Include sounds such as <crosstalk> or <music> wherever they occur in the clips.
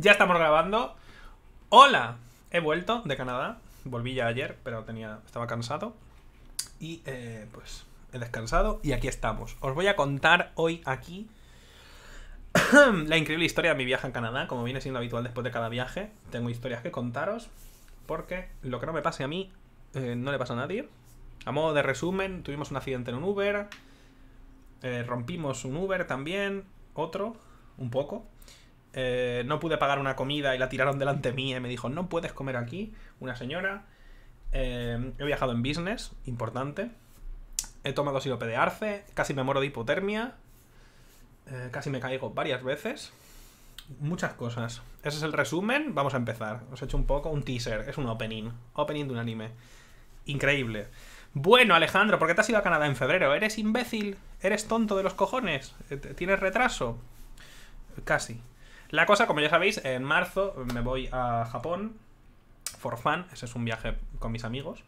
Ya estamos grabando. Hola, he vuelto de Canadá. Volví ya ayer, pero tenía, estaba cansado. Y eh, pues he descansado y aquí estamos. Os voy a contar hoy aquí <clears throat> la increíble historia de mi viaje a Canadá. Como viene siendo habitual después de cada viaje, tengo historias que contaros. Porque lo que no me pase a mí, eh, no le pasa a nadie. A modo de resumen, tuvimos un accidente en un Uber. Eh, rompimos un Uber también. Otro, un poco. Eh, no pude pagar una comida y la tiraron delante mía y me dijo, no puedes comer aquí, una señora. Eh, he viajado en business, importante. He tomado sirope de arce, casi me muero de hipotermia, eh, casi me caigo varias veces. Muchas cosas. Ese es el resumen, vamos a empezar. Os he hecho un poco un teaser, es un opening, opening de un anime. Increíble. Bueno, Alejandro, ¿por qué te has ido a Canadá en febrero? ¿Eres imbécil? ¿Eres tonto de los cojones? ¿Tienes retraso? Casi. La cosa, como ya sabéis, en marzo me voy a Japón for fun. Ese es un viaje con mis amigos.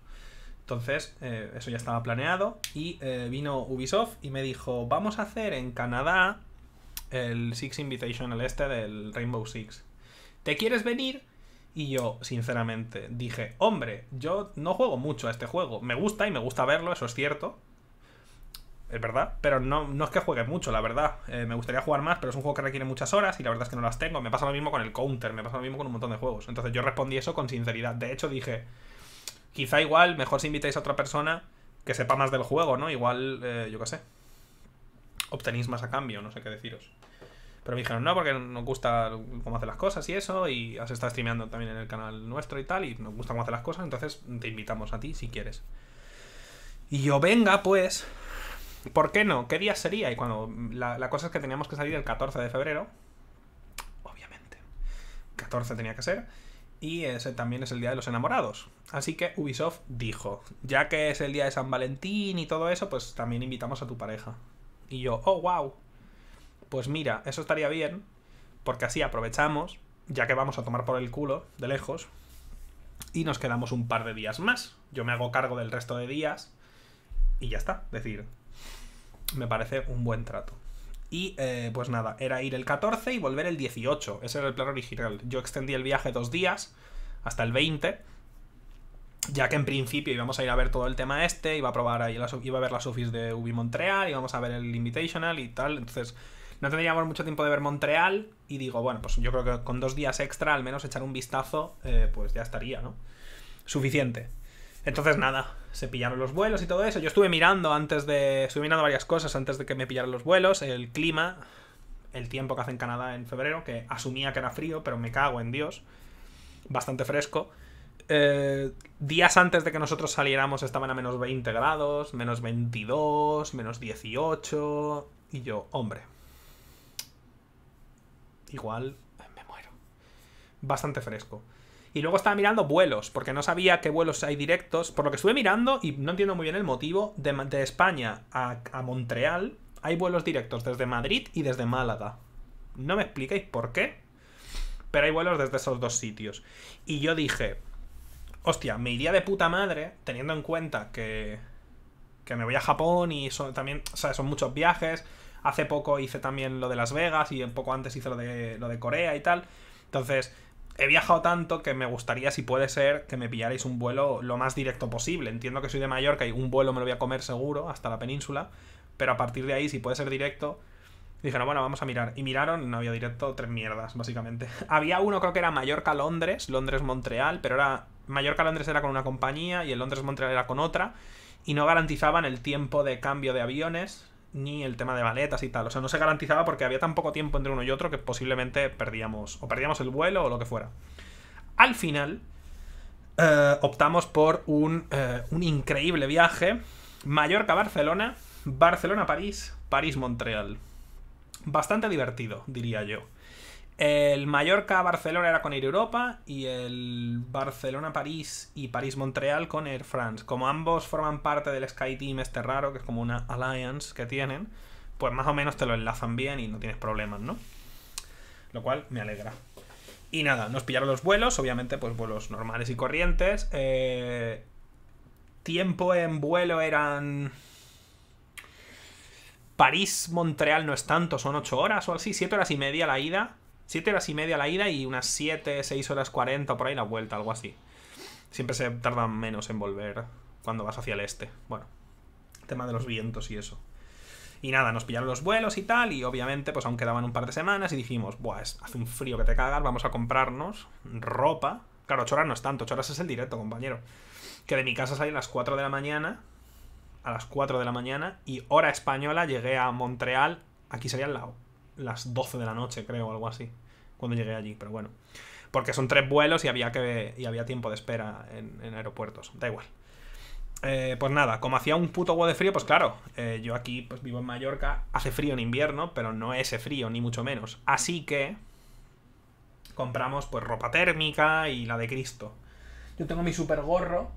Entonces, eh, eso ya estaba planeado. Y eh, vino Ubisoft y me dijo, vamos a hacer en Canadá el Six Invitational este del Rainbow Six. ¿Te quieres venir? Y yo, sinceramente, dije, hombre, yo no juego mucho a este juego. Me gusta y me gusta verlo, eso es cierto es verdad, pero no, no es que juegue mucho, la verdad. Eh, me gustaría jugar más, pero es un juego que requiere muchas horas y la verdad es que no las tengo. Me pasa lo mismo con el Counter, me pasa lo mismo con un montón de juegos. Entonces yo respondí eso con sinceridad. De hecho dije, quizá igual mejor si invitáis a otra persona que sepa más del juego, ¿no? Igual, eh, yo qué sé, obtenéis más a cambio, no sé qué deciros. Pero me dijeron, no, porque nos gusta cómo hace las cosas y eso, y has estado streameando también en el canal nuestro y tal, y nos gusta cómo hace las cosas, entonces te invitamos a ti si quieres. Y yo, venga, pues, ¿Por qué no? ¿Qué día sería? Y cuando la, cosa es que teníamos que salir el 14 de febrero, obviamente. 14 tenía que ser. Y ese también es el Día de los Enamorados. Así que Ubisoft dijo, ya que es el Día de San Valentín y todo eso, pues también invitamos a tu pareja. Y yo, oh, wow. Pues mira, eso estaría bien, porque así aprovechamos, ya que vamos a tomar por el culo, de lejos, y nos quedamos un par de días más. Yo me hago cargo del resto de días y ya está. decir, me parece un buen trato. Y eh, pues nada, era ir el 14 y volver el 18. Ese era el plan original. Yo extendí el viaje dos días, hasta el 20. Ya que en principio íbamos a ir a ver todo el tema este, iba a probar ahí, iba a ver las office de Ubi Montreal, íbamos a ver el Invitational y tal. Entonces, no tendríamos mucho tiempo de ver Montreal. Y digo, bueno, pues yo creo que con dos días extra, al menos echar un vistazo, eh, pues ya estaría, ¿no? Suficiente. Entonces, nada, se pillaron los vuelos y todo eso. Yo estuve mirando antes de. Estuve mirando varias cosas antes de que me pillaran los vuelos. El clima, el tiempo que hace en Canadá en febrero, que asumía que era frío, pero me cago en Dios. Bastante fresco. Eh, días antes de que nosotros saliéramos estaban a menos 20 grados, menos 22, menos 18. Y yo, hombre. Igual me muero. Bastante fresco. Y luego estaba mirando vuelos, porque no sabía qué vuelos hay directos. Por lo que estuve mirando, y no entiendo muy bien el motivo, de, España a, Montreal hay vuelos directos desde Madrid y desde Málaga. No me expliquéis por qué, pero hay vuelos desde esos dos sitios. Y yo dije, hostia, me iría de puta madre, teniendo en cuenta que, que me voy a Japón y son también, son muchos viajes. Hace poco hice también lo de Las Vegas y un poco antes hice lo de, lo de Corea y tal. Entonces, he viajado tanto que me gustaría, si puede ser, que me pillarais un vuelo lo más directo posible. Entiendo que soy de Mallorca y un vuelo me lo voy a comer seguro hasta la península, pero a partir de ahí, si puede ser directo, dijeron, bueno, vamos a mirar. Y miraron, no había directo, tres mierdas, básicamente. <laughs> había uno, creo que era Mallorca-Londres, Londres-Montreal, pero era. Mallorca-Londres era con una compañía y el Londres-Montreal era con otra, y no garantizaban el tiempo de cambio de aviones, ni el tema de maletas y tal. O sea, no se garantizaba porque había tan poco tiempo entre uno y otro que posiblemente perdíamos o perdíamos el vuelo o lo que fuera. Al final, eh, optamos por un, eh, un increíble viaje. Mallorca-Barcelona, Barcelona-París, París-Montreal. Bastante divertido, diría yo. El Mallorca-Barcelona era con Air Europa y el Barcelona-París y París-Montreal con Air France. Como ambos forman parte del Sky Team este raro, que es como una alliance que tienen, pues más o menos te lo enlazan bien y no tienes problemas, ¿no? Lo cual me alegra. Y nada, nos pillaron los vuelos, obviamente, pues vuelos normales y corrientes. Eh, tiempo en vuelo eran. París-Montreal no es tanto, son 8 horas o así, 7 horas y media la ida, 7 horas y media la ida y unas 7, seis horas 40 por ahí la vuelta, algo así. Siempre se tarda menos en volver cuando vas hacia el este. Bueno, tema de los vientos y eso. Y nada, nos pillaron los vuelos y tal, y obviamente pues aún quedaban un par de semanas y dijimos, Buah, hace un frío que te cagas, vamos a comprarnos ropa. Claro, chorar no es tanto, 8 es el directo, compañero. Que de mi casa salí a las 4 de la mañana, a las 4 de la mañana, y hora española llegué a Montreal, aquí sería al lado las 12 de la noche, creo, o algo así, cuando llegué allí, pero bueno. Porque son tres vuelos y había, que, y había tiempo de espera en, aeropuertos, da igual. Eh, pues nada, como hacía un puto huevo de frío, pues claro, eh, yo aquí pues vivo en Mallorca, hace frío en invierno, pero no ese frío, ni mucho menos. Así que compramos pues ropa térmica y la de Cristo. Yo tengo mi super gorro,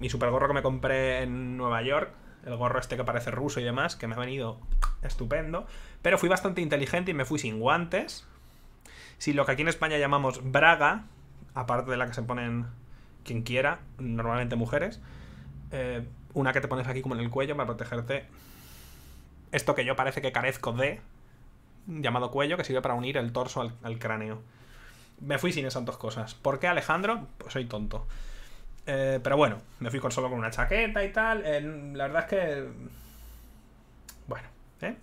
mi super gorro que me compré en Nueva York, el gorro este que parece ruso y demás, que me ha venido estupendo. Pero fui bastante inteligente y me fui sin guantes, sin lo que aquí en España llamamos braga, aparte de la que se ponen quien quiera, normalmente mujeres. Eh, una que te pones aquí como en el cuello para protegerte. Esto que yo parece que carezco de, llamado cuello, que sirve para unir el torso al, al cráneo. Me fui sin esas dos cosas. ¿Por qué Alejandro? Pues soy tonto. Eh, pero bueno, me fui con solo con una chaqueta y tal. Eh, la verdad es que. Bueno, ¿eh?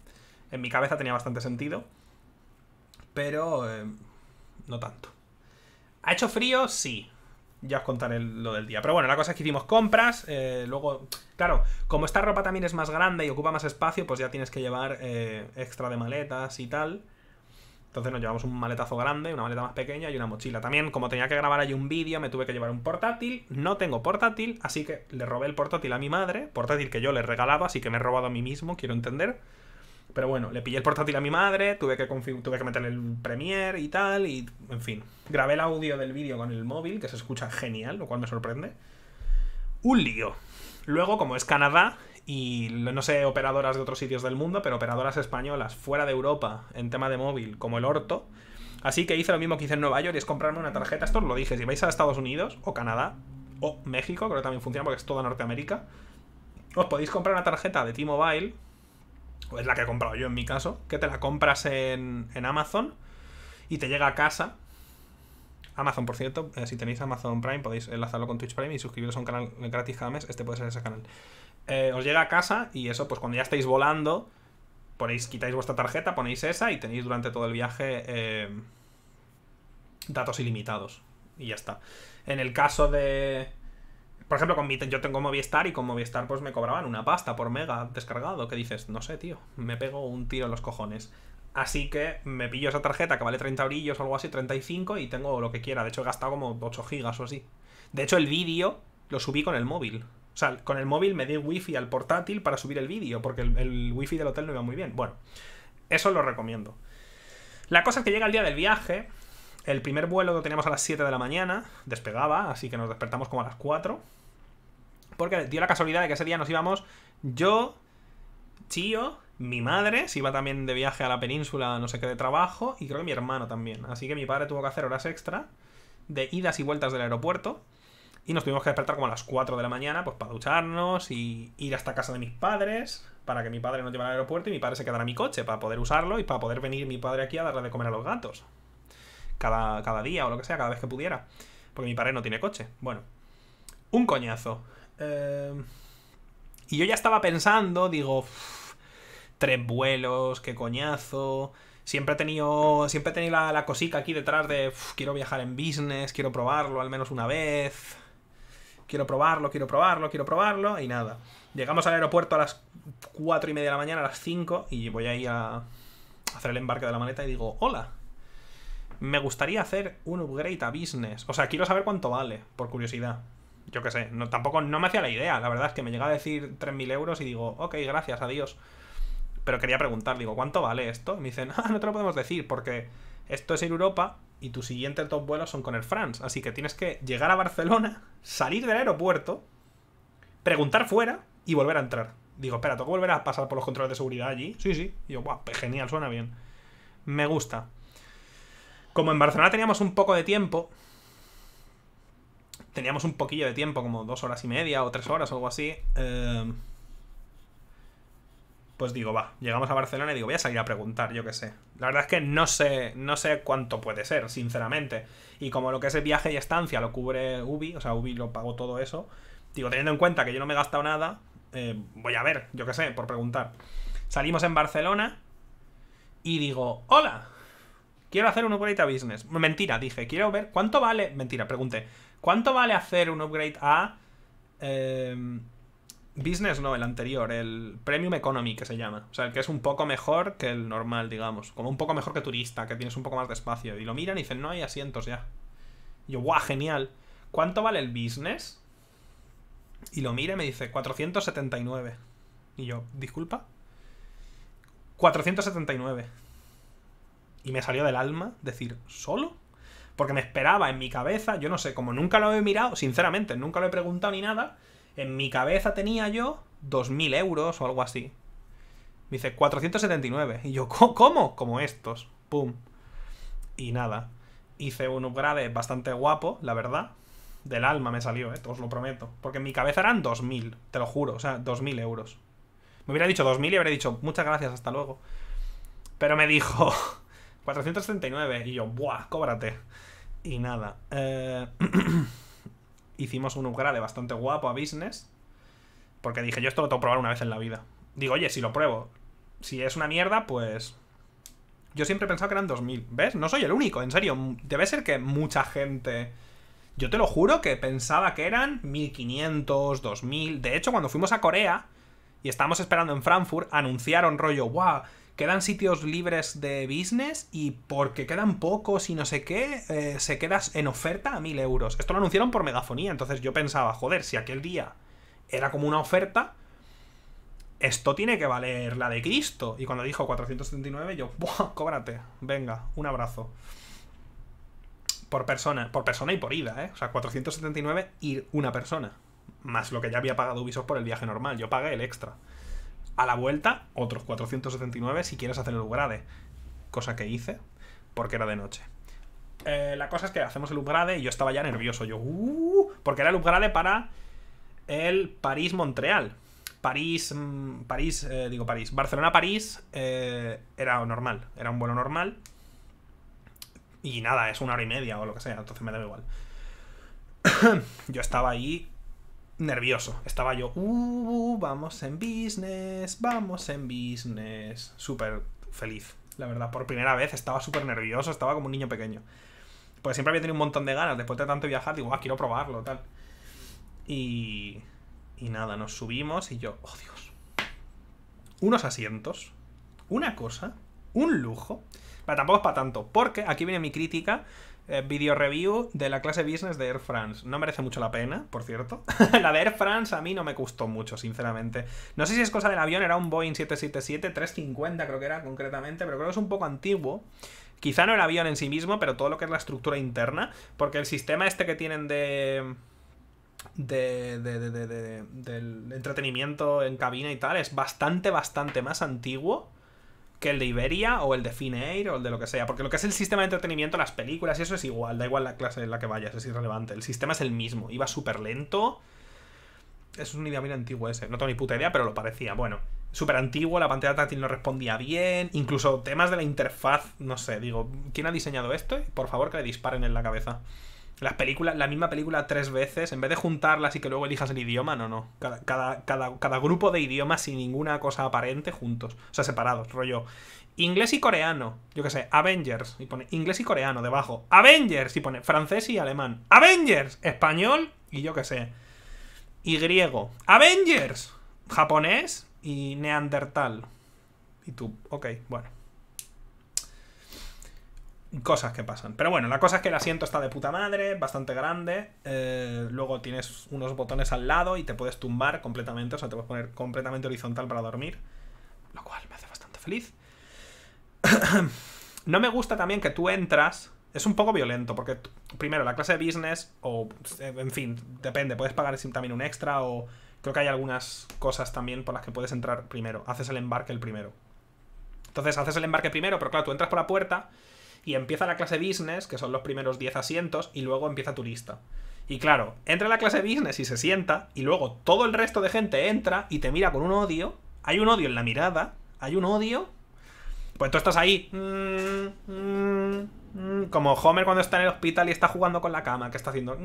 En mi cabeza tenía bastante sentido. Pero. Eh, no tanto. ¿Ha hecho frío? Sí. Ya os contaré lo del día. Pero bueno, la cosa es que hicimos compras. luego, claro, como esta ropa también es más grande y ocupa más espacio, pues ya tienes que llevar extra de maletas y tal. Entonces nos llevamos un maletazo grande, una maleta más pequeña y una mochila. También, como tenía que grabar allí un vídeo, me tuve que llevar un portátil. No tengo portátil, así que le robé el portátil a mi madre. Portátil que yo le regalaba, así que me he robado a mí mismo, quiero entender. Pero bueno, le pillé el portátil a mi madre, tuve que, tuve que meterle el Premiere y tal, y en fin. Grabé el audio del vídeo con el móvil, que se escucha genial, lo cual me sorprende. Un lío. Luego, como es Canadá, y no sé, operadoras de otros sitios del mundo, pero operadoras españolas fuera de Europa en tema de móvil, como el Orto. Así que hice lo mismo que hice en Nueva York y es comprarme una tarjeta. Esto os lo dije, si vais a Estados Unidos o Canadá o México, creo que también funciona porque es toda Norteamérica, os podéis comprar una tarjeta de T-Mobile, o es la que he comprado yo en mi caso, que te la compras en, en Amazon y te llega a casa Amazon, por cierto, eh, si tenéis Amazon Prime podéis enlazarlo con Twitch Prime y suscribiros a un canal gratis cada mes. Este puede ser ese canal. Eh, os llega a casa y eso, pues cuando ya estáis volando, ponéis, quitáis vuestra tarjeta, ponéis esa y tenéis durante todo el viaje eh, datos ilimitados. Y ya está. En el caso de... Por ejemplo, con yo tengo Movistar y con Movistar pues me cobraban una pasta por mega descargado. ¿Qué dices, no sé, tío, me pego un tiro en los cojones. Así que me pillo esa tarjeta que vale 30 brillos o algo así, 35, y tengo lo que quiera. De hecho, he gastado como 8 gigas o así. De hecho, el vídeo lo subí con el móvil. O sea, con el móvil me di wifi al portátil para subir el vídeo, porque el, wifi del hotel no iba muy bien. Bueno, eso lo recomiendo. La cosa es que llega el día del viaje. El primer vuelo lo teníamos a las 7 de la mañana, despegaba, así que nos despertamos como a las 4. Porque dio la casualidad de que ese día nos íbamos yo, Chío, mi madre se iba también de viaje a la península, no sé qué, de trabajo, y creo que mi hermano también. Así que mi padre tuvo que hacer horas extra de idas y vueltas del aeropuerto. Y nos tuvimos que despertar como a las 4 de la mañana, pues para ducharnos y ir hasta casa de mis padres, para que mi padre no llevara al aeropuerto y mi padre se quedara mi coche, para poder usarlo y para poder venir mi padre aquí a darle de comer a los gatos. Cada, día o lo que sea, cada vez que pudiera. Porque mi padre no tiene coche. Bueno, un coñazo. Eh, y yo ya estaba pensando, digo tres vuelos, qué coñazo. Siempre he tenido, siempre he tenido la, la cosica aquí detrás de quiero viajar en business, quiero probarlo al menos una vez. Quiero probarlo, quiero probarlo, quiero probarlo y nada. Llegamos al aeropuerto a las cuatro y media de la mañana, a las 5 y voy ahí a hacer el embarque de la maleta y digo, hola, me gustaría hacer un upgrade a business. O sea, quiero saber cuánto vale, por curiosidad. Yo qué sé, no, tampoco no me hacía la idea. La verdad es que me llega a decir 3.000 euros y digo, ok, gracias, adiós. Pero quería preguntar, digo, ¿cuánto vale esto? Y me dicen, ah, no te lo podemos decir porque esto es ir Europa y tus siguientes dos vuelos son con el France. Así que tienes que llegar a Barcelona, salir del aeropuerto, preguntar fuera y volver a entrar. Digo, espera, ¿tengo que volver a pasar por los controles de seguridad allí? Sí, sí. Y yo, guau, pues genial, suena bien. Me gusta. Como en Barcelona teníamos un poco de tiempo, teníamos un poquillo de tiempo, como dos horas y media o tres horas o algo así, eh, pues digo, va, llegamos a Barcelona y digo, voy a salir a preguntar, yo qué sé. La verdad es que no sé, no sé cuánto puede ser, sinceramente. Y como lo que es el viaje y estancia lo cubre Ubi, o sea, Ubi lo pagó todo eso, digo, teniendo en cuenta que yo no me he gastado nada, eh, voy a ver, yo qué sé, por preguntar. Salimos en Barcelona y digo, hola, quiero hacer un upgrade a business. Mentira, dije, quiero ver cuánto vale, mentira, pregunté, ¿cuánto vale hacer un upgrade a... Em, Business no, el anterior, el Premium Economy que se llama. O sea, el que es un poco mejor que el normal, digamos. Como un poco mejor que turista, que tienes un poco más de espacio. Y lo miran y dicen, no hay asientos ya. Y yo, guau, genial. ¿Cuánto vale el business? Y lo mira y me dice, 479. Y yo, disculpa. 479. Y me salió del alma decir, ¿solo? Porque me esperaba en mi cabeza, yo no sé, como nunca lo he mirado, sinceramente, nunca lo he preguntado ni nada en mi cabeza tenía yo 2.000 euros o algo así. Me dice 479. Y yo, ¿cómo? Como estos. Pum. Y nada. Hice un upgrade bastante guapo, la verdad. Del alma me salió, ¿eh? os lo prometo. Porque en mi cabeza eran 2.000, te lo juro. O sea, 2.000 euros. Me hubiera dicho 2.000 y habría dicho, muchas gracias, hasta luego. Pero me dijo 479. <laughs> Y yo, ¡buah! Cóbrate. Y nada. Eh... <clears throat> hicimos un upgrade bastante guapo a business. Porque dije, yo esto lo tengo que probar una vez en la vida. Digo, oye, si lo pruebo, si es una mierda, pues... Yo siempre he pensado que eran 2000, ¿ves? No soy el único, en serio. Debe ser que mucha gente... Yo te lo juro que pensaba que eran 1500, 2000. De hecho, cuando fuimos a Corea y estábamos esperando en Frankfurt, anunciaron rollo, ¡guau! quedan sitios libres de business y porque quedan pocos y no sé qué, eh, se quedas en oferta a 1000 euros. Esto lo anunciaron por megafonía, entonces yo pensaba, joder, si aquel día era como una oferta, esto tiene que valer la de Cristo. Y cuando dijo 479, yo, ¡buah! Cóbrate, venga, un abrazo. Por persona, por persona y por ida, ¿eh? O sea, 479 y una persona. Más lo que ya había pagado Ubisoft por el viaje normal. Yo pagué el extra. A la vuelta, otros 479 si quieres hacer el upgrade. Cosa que hice porque era de noche. Eh, la cosa es que hacemos el upgrade y yo estaba ya nervioso. Yo, uh", porque era el upgrade para el París-Montreal. París, mm, París, eh, digo París, Barcelona-París eh, era normal, era un vuelo normal. Y nada, es una hora y media o lo que sea, entonces me da igual. <coughs> yo estaba ahí nervioso. Estaba yo, uh, vamos en business, vamos en business. Súper feliz, la verdad. Por primera vez estaba súper nervioso, estaba como un niño pequeño. Porque siempre había tenido un montón de ganas. Después de tanto viajar, digo, ah, quiero probarlo, tal. Y. Y nada, nos subimos y yo, oh Dios. Unos asientos, una cosa, un lujo. Pero tampoco es para tanto, porque aquí viene mi crítica eh, video review de la clase business de Air France. No merece mucho la pena, por cierto. <laughs> la de Air France a mí no me gustó mucho, sinceramente. No sé si es cosa del avión, era un Boeing 777-350 creo que era concretamente, pero creo que es un poco antiguo. Quizá no el avión en sí mismo, pero todo lo que es la estructura interna, porque el sistema este que tienen de... De, de, de, de del entretenimiento en cabina y tal es bastante, bastante más antiguo que el de Iberia o el de Air, o el de lo que sea. Porque lo que es el sistema de entretenimiento, las películas y eso es igual, da igual la clase en la que vayas, es irrelevante. El sistema es el mismo, iba súper lento. Es un idea bien antiguo ese, no tengo ni puta idea, pero lo parecía. Bueno, súper antiguo, la pantalla táctil no respondía bien, incluso temas de la interfaz, no sé, digo, ¿quién ha diseñado esto? Por favor que le disparen en la cabeza. Las películas, la misma película tres veces, en vez de juntarlas y que luego elijas el idioma, no, no. Cada, grupo de idiomas sin ninguna cosa aparente juntos. O sea, separados, rollo. Inglés y coreano, yo que sé, Avengers, y pone inglés y coreano debajo. Avengers, y pone francés y alemán. Avengers, español y yo que sé. Y griego. Avengers, japonés y neandertal. Y tú, ok, bueno cosas que pasan. Pero bueno, la cosa es que el asiento está de puta madre, bastante grande. Eh, luego tienes unos botones al lado y te puedes tumbar completamente, o sea, te puedes poner completamente horizontal para dormir. Lo cual me hace bastante feliz. <coughs> no me gusta también que tú entras. Es un poco violento, porque primero la clase de business, o eh, en fin, depende, puedes pagar también un extra, o creo que hay algunas cosas también por las que puedes entrar primero. Haces el embarque el primero. Entonces haces el embarque primero, pero claro, tú entras por la puerta y empieza la clase business, que son los primeros 10 asientos, y luego empieza turista. Y claro, entra la clase business y se sienta, y luego todo el resto de gente entra y te mira con un odio. Hay un odio en la mirada, hay un odio. Pues tú estás ahí. Mm, mm, mm", como Homer cuando está en el hospital y está jugando con la cama, que está haciendo.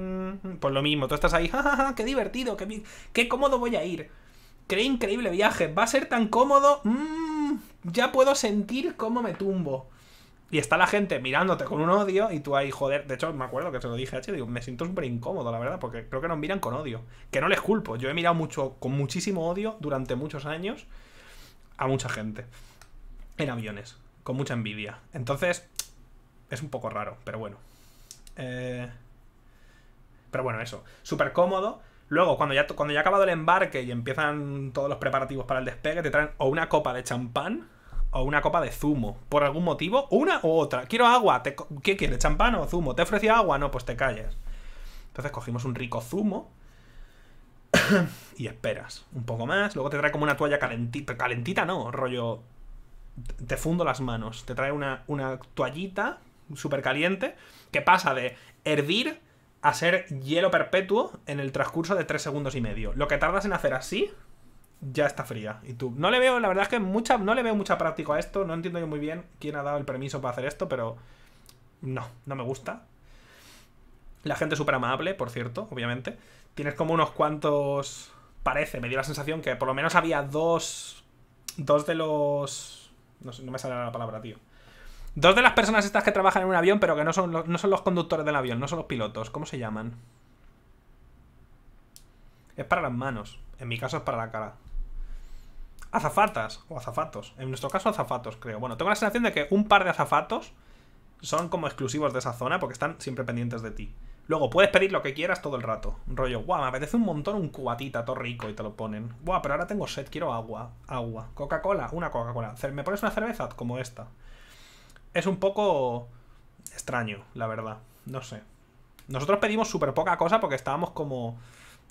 pues lo mismo, tú estás ahí. <laughs> qué divertido! Qué, ¡Qué cómodo voy a ir! ¡Qué increíble viaje! ¡Va a ser tan cómodo! ya puedo sentir cómo me tumbo. Y está la gente mirándote con un odio y tú ahí, joder. De hecho, me acuerdo que se lo dije a H, digo, me siento súper incómodo, la verdad, porque creo que nos miran con odio. Que no les culpo. Yo he mirado mucho, con muchísimo odio durante muchos años a mucha gente. En aviones. Con mucha envidia. Entonces, es un poco raro, pero bueno. Eh... Pero bueno, eso. Súper cómodo. Luego, cuando ya, cuando ya ha acabado el embarque y empiezan todos los preparativos para el despegue, te traen o una copa de champán o una copa de zumo, por algún motivo, una u otra. Quiero agua, ¿qué quieres? ¿Champán o zumo? ¿Te ofrecía agua? No, pues te calles. Entonces cogimos un rico zumo <coughs> y esperas un poco más. Luego te trae como una toalla calentita, calentita no, rollo... Te fundo las manos. Te trae una, toallita súper caliente que pasa de hervir a ser hielo perpetuo en el transcurso de tres segundos y medio. Lo que tardas en hacer así ya está fría. Y tú, no le veo, la verdad es que mucha, no le veo mucha práctica a esto, no entiendo yo muy bien quién ha dado el permiso para hacer esto, pero no, no me gusta. La gente súper amable, por cierto, obviamente. Tienes como unos cuantos... Parece, me dio la sensación que por lo menos había dos... Dos de los... No, me sale la palabra, tío. Dos de las personas estas que trabajan en un avión, pero que no son, no son los conductores del avión, no son los pilotos. ¿Cómo se llaman? Es para las manos. En mi caso es para la cara azafatas o azafatos. En nuestro caso, azafatos, creo. Bueno, tengo la sensación de que un par de azafatos son como exclusivos de esa zona porque están siempre pendientes de ti. Luego, puedes pedir lo que quieras todo el rato. Un rollo, guau, me apetece un montón un cubatita, todo rico, y te lo ponen. Guau, pero ahora tengo sed, quiero agua. Agua. Coca-Cola, una Coca-Cola. ¿Me pones una cerveza? Como esta. Es un poco extraño, la verdad. No sé. Nosotros pedimos súper poca cosa porque estábamos como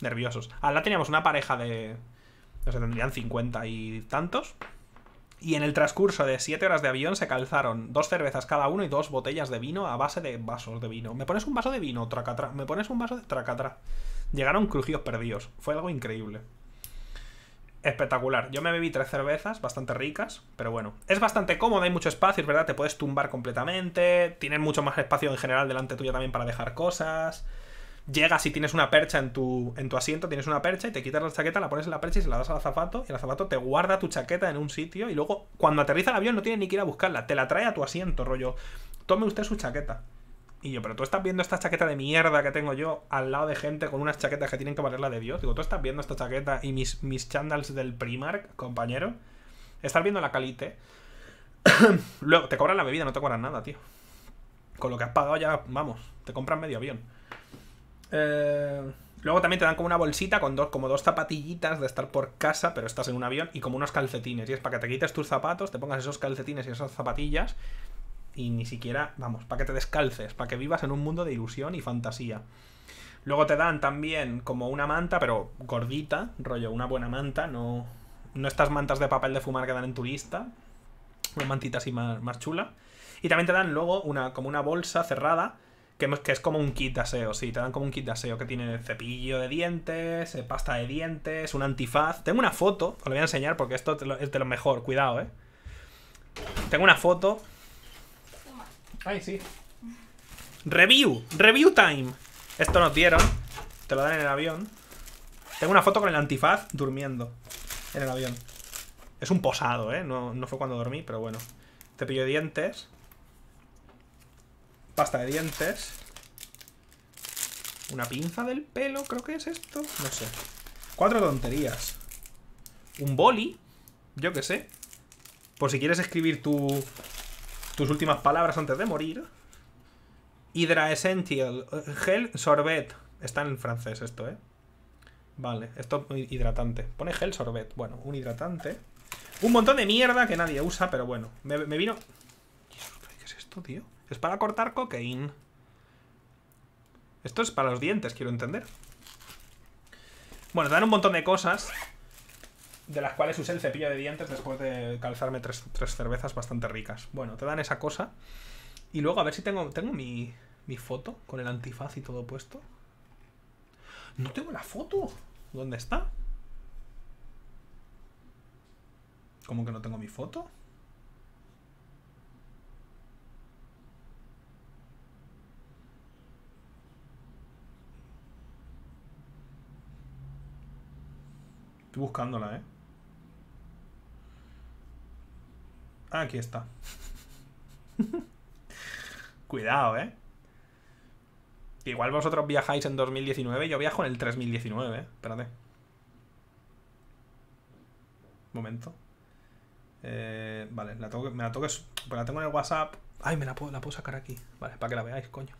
nerviosos. la ah, teníamos una pareja de, no se tendrían 50 y tantos. Y en el transcurso de 7 horas de avión se calzaron dos cervezas cada uno y dos botellas de vino a base de vasos de vino. Me pones un vaso de vino, tracatra. Me pones un vaso de tracatra. Llegaron crujidos perdidos. Fue algo increíble. Espectacular. Yo me bebí tres cervezas, bastante ricas, pero bueno. Es bastante cómodo, hay mucho espacio, es verdad, te puedes tumbar completamente. Tienen mucho más espacio en general delante tuyo también para dejar cosas llegas y tienes una percha en tu, en tu asiento, tienes una percha y te quitas la chaqueta, la pones en la percha y se la das al azafato y el azafato te guarda tu chaqueta en un sitio y luego cuando aterriza el avión no tiene ni que ir a buscarla, te la trae a tu asiento, rollo, tome usted su chaqueta. Y yo, pero tú estás viendo esta chaqueta de mierda que tengo yo al lado de gente con unas chaquetas que tienen que la de Dios. Digo, tú estás viendo esta chaqueta y mis, mis chandals del Primark, compañero. Estás viendo la calite. <coughs> luego, te cobran la bebida, no te cobran nada, tío. Con lo que has pagado ya, vamos, te compran medio avión. Eh, luego también te dan como una bolsita con dos, como dos zapatillitas de estar por casa, pero estás en un avión, y como unos calcetines. Y es para que te quites tus zapatos, te pongas esos calcetines y esas zapatillas. Y ni siquiera, vamos, para que te descalces, para que vivas en un mundo de ilusión y fantasía. Luego te dan también como una manta, pero gordita, rollo, una buena manta, no, no estas mantas de papel de fumar que dan en turista, una mantita así más, chula. Y también te dan luego una, como una bolsa cerrada que, es como un kit de aseo, sí, te dan como un kit aseo que tiene cepillo de dientes, eh, pasta de dientes, un antifaz. Tengo una foto, os lo voy a enseñar porque esto es de lo mejor, cuidado, eh. Tengo una foto. Ay, sí. Review, review time. Esto nos dieron, te lo dan en el avión. Tengo una foto con el antifaz durmiendo en el avión. Es un posado, ¿eh? No, no fue cuando dormí, pero bueno. Cepillo de dientes pasta de dientes. Una pinza del pelo, creo que es esto. No sé. Cuatro tonterías. Un boli, yo qué sé. Por si quieres escribir tu, tus últimas palabras antes de morir. Hydra Gel Sorbet. Está en francés esto, ¿eh? Vale, esto es hidratante. Pone gel sorbet. Bueno, un hidratante. Un montón de mierda que nadie usa, pero bueno. Me, me vino... ¿Qué es esto, tío? Es para cortar cocaína. Esto es para los dientes, quiero entender. Bueno, dan un montón de cosas. De las cuales usé el cepillo de dientes después de calzarme tres, tres cervezas bastante ricas. Bueno, te dan esa cosa. Y luego a ver si tengo, tengo mi, mi foto con el antifaz y todo puesto. No tengo la foto. ¿Dónde está? ¿Cómo que no tengo mi foto? buscándola, ¿eh? Aquí está. <laughs> Cuidado, ¿eh? Igual vosotros viajáis en 2019, yo viajo en el 3019, ¿eh? Espérate. Momento. Eh, vale, la me la tengo pues la tengo en el WhatsApp. Ay, me la la puedo sacar aquí. Vale, para que la veáis, coño.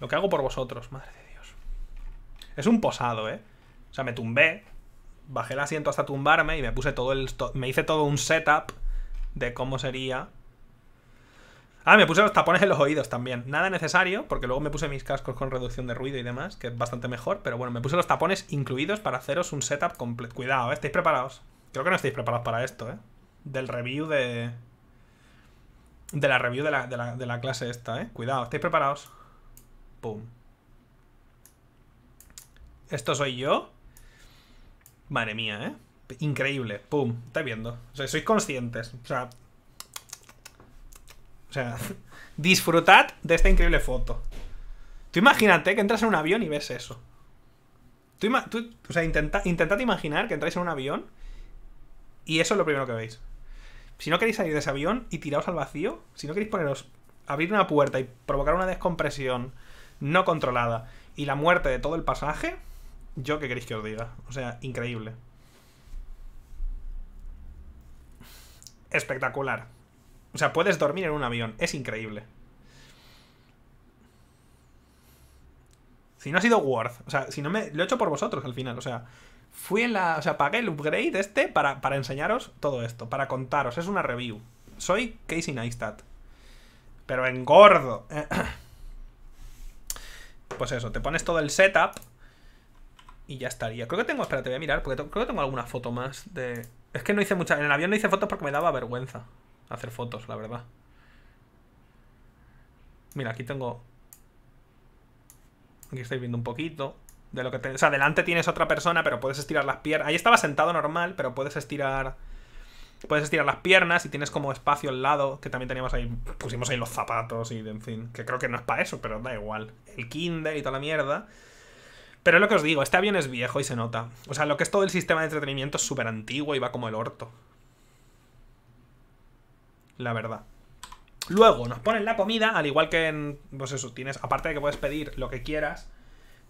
Lo que hago por vosotros, madre de Dios. Es un posado, ¿eh? O sea, me tumbé, bajé el asiento hasta tumbarme y me puse todo el. me hice todo un setup de cómo sería. Ah, me puse los tapones en los oídos también. Nada necesario, porque luego me puse mis cascos con reducción de ruido y demás, que es bastante mejor. Pero bueno, me puse los tapones incluidos para haceros un setup completo. Cuidado, ¿eh? ¿estáis preparados? Creo que no estáis preparados para esto, ¿eh? Del review de. De la review de la, de la clase esta, ¿eh? Cuidado, ¿estáis preparados? Pum. Esto soy yo. Madre mía, ¿eh? Increíble. Pum, está viendo. O sea, sois conscientes. O sea. O sea, <laughs> disfrutad de esta increíble foto. Tú imagínate que entras en un avión y ves eso. Tú, o sea, intenta, intentad imaginar que entráis en un avión y eso es lo primero que veis. Si no queréis salir de ese avión y tiraos al vacío, si no queréis poneros, abrir una puerta y provocar una descompresión no controlada y la muerte de todo el pasaje, yo qué queréis que os diga. O sea, increíble. Espectacular. O sea, puedes dormir en un avión. Es increíble. Si no ha sido worth. O sea, si no me. Lo he hecho por vosotros al final. O sea, fui en la. O sea, pagué el upgrade este para, para enseñaros todo esto. Para contaros. Es una review. Soy Casey Neistat. Pero engordo. <clears throat> Pues eso, te pones todo el setup y ya estaría. Creo que tengo, espérate, voy a mirar, porque creo que tengo alguna foto más de... Es que no hice mucha en el avión no hice fotos porque me daba vergüenza hacer fotos, la verdad. Mira, aquí tengo... Aquí estoy viendo un poquito de lo que O sea, delante tienes otra persona, pero puedes estirar las piernas. Ahí estaba sentado normal, pero puedes estirar... Puedes estirar las piernas y tienes como espacio al lado, que también teníamos ahí, pusimos ahí los zapatos y en fin, que creo que no es para eso, pero da igual. El kinder y toda la mierda. Pero es lo que os digo, este avión es viejo y se nota. O sea, lo que es todo el sistema de entretenimiento es súper antiguo y va como el orto. La verdad. Luego, nos ponen la comida, al igual que en... Pues eso, tienes... Aparte de que puedes pedir lo que quieras,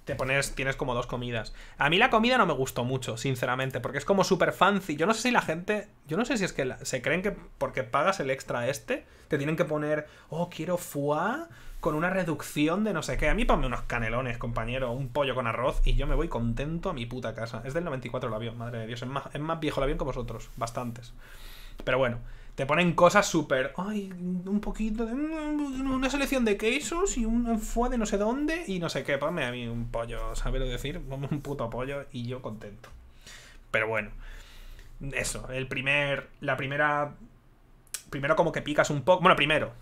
te pones... Tienes como dos comidas. A mí la comida no me gustó mucho, sinceramente, porque es como súper fancy. Yo no sé si la gente... Yo no sé si es que se creen que porque pagas el extra este, te tienen que poner... Oh, quiero foie con una reducción de no sé qué. A mí ponme unos canelones, compañero, un pollo con arroz y yo me voy contento a mi puta casa. Es del 94 el avión, madre de Dios. Es más, es más viejo el avión que vosotros, bastantes. Pero bueno, te ponen cosas súper. Ay, un poquito de. Mm, una selección de quesos y un fue de no sé dónde y no sé qué. Ponme a mí un pollo, ¿sabes lo decir? Ponme un puto pollo y yo contento. Pero bueno, eso, el primer. La primera. Primero como que picas un poco. Bueno, primero.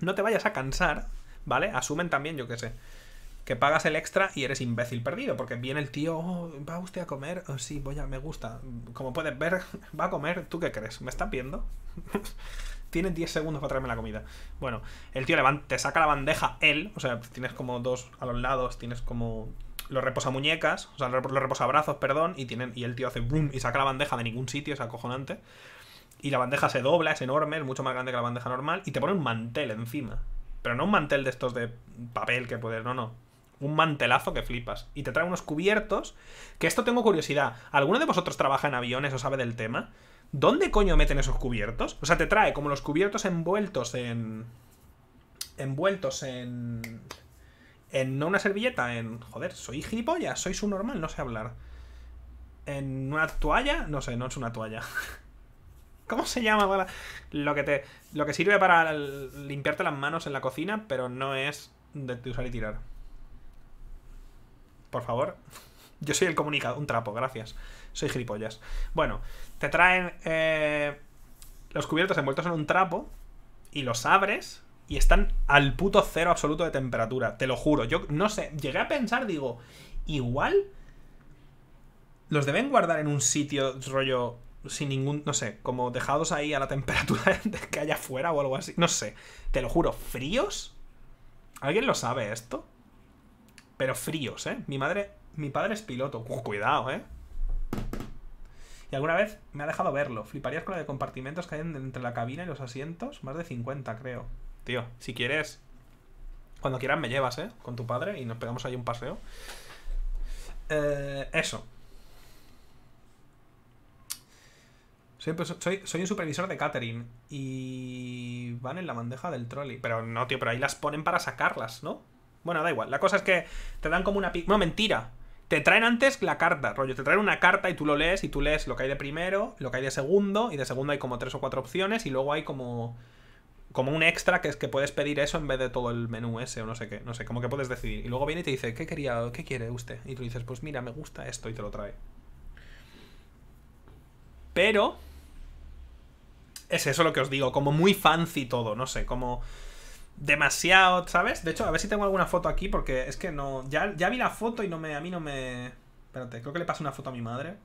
No te vayas a cansar, ¿vale? Asumen también, yo qué sé, que pagas el extra y eres imbécil perdido, porque viene el tío, oh, ¿va usted a comer? Oh, sí, voy a, me gusta. Como puedes ver, <laughs> va a comer, ¿tú qué crees? ¿Me está viendo? <laughs> Tiene 10 segundos para traerme la comida. Bueno, el tío te saca la bandeja él, o sea, tienes como dos a los lados, tienes como los muñecas o sea, los brazos perdón, y tienen y el tío hace boom y saca la bandeja de ningún sitio, es acojonante y la bandeja se dobla, es enorme, es mucho más grande que la bandeja normal, y te pone un mantel encima. Pero no un mantel de estos de papel que puedes, no, no. Un mantelazo que flipas. Y te trae unos cubiertos. Que esto tengo curiosidad. ¿Alguno de vosotros trabaja en aviones o sabe del tema? ¿Dónde coño meten esos cubiertos? O sea, te trae como los cubiertos envueltos en. Envueltos en. En no una servilleta, en. Joder, soy gilipollas, soy su normal, no sé hablar. En una toalla, no sé, no es una toalla. <laughs> ¿Cómo se llama? lo, que te, lo que sirve para limpiarte las manos en la cocina, pero no es de usar y tirar. Por favor. Yo soy el comunicado. Un trapo, gracias. Soy gilipollas. Bueno, te traen eh, los cubiertos envueltos en un trapo y los abres y están al puto cero absoluto de temperatura. Te lo juro. Yo no sé. Llegué a pensar, digo, igual los deben guardar en un sitio rollo sin ningún, no sé, como dejados ahí a la temperatura <laughs> que haya afuera o algo así. No sé, te lo juro, fríos. ¿Alguien lo sabe esto? Pero fríos, ¿eh? Mi madre, mi padre es piloto. cuidado, ¿eh? Y alguna vez me ha dejado verlo. Fliparías con la de compartimentos que hay entre la cabina y los asientos. Más de 50, creo. Tío, si quieres, cuando quieras me llevas, ¿eh? Con tu padre y nos pegamos ahí un paseo. Eh, eso. Soy, un supervisor de catering y van en la bandeja del trolley. Pero no, tío, pero ahí las ponen para sacarlas, ¿no? Bueno, da igual. La cosa es que te dan como una... No, mentira. Te traen antes la carta, rollo. Te traen una carta y tú lo lees y tú lees lo que hay de primero, lo que hay de segundo y de segundo hay como tres o cuatro opciones y luego hay como... Como un extra que es que puedes pedir eso en vez de todo el menú ese o no sé qué, no sé, como que puedes decidir. Y luego viene y te dice, ¿qué quería, qué quiere usted? Y tú dices, pues mira, me gusta esto y te lo trae. Pero es eso lo que os digo, como muy fancy todo, no sé, como demasiado, ¿sabes? De hecho, a ver si tengo alguna foto aquí porque es que no ya, ya vi la foto y no me a mí no me Espérate, creo que le pasé una foto a mi madre.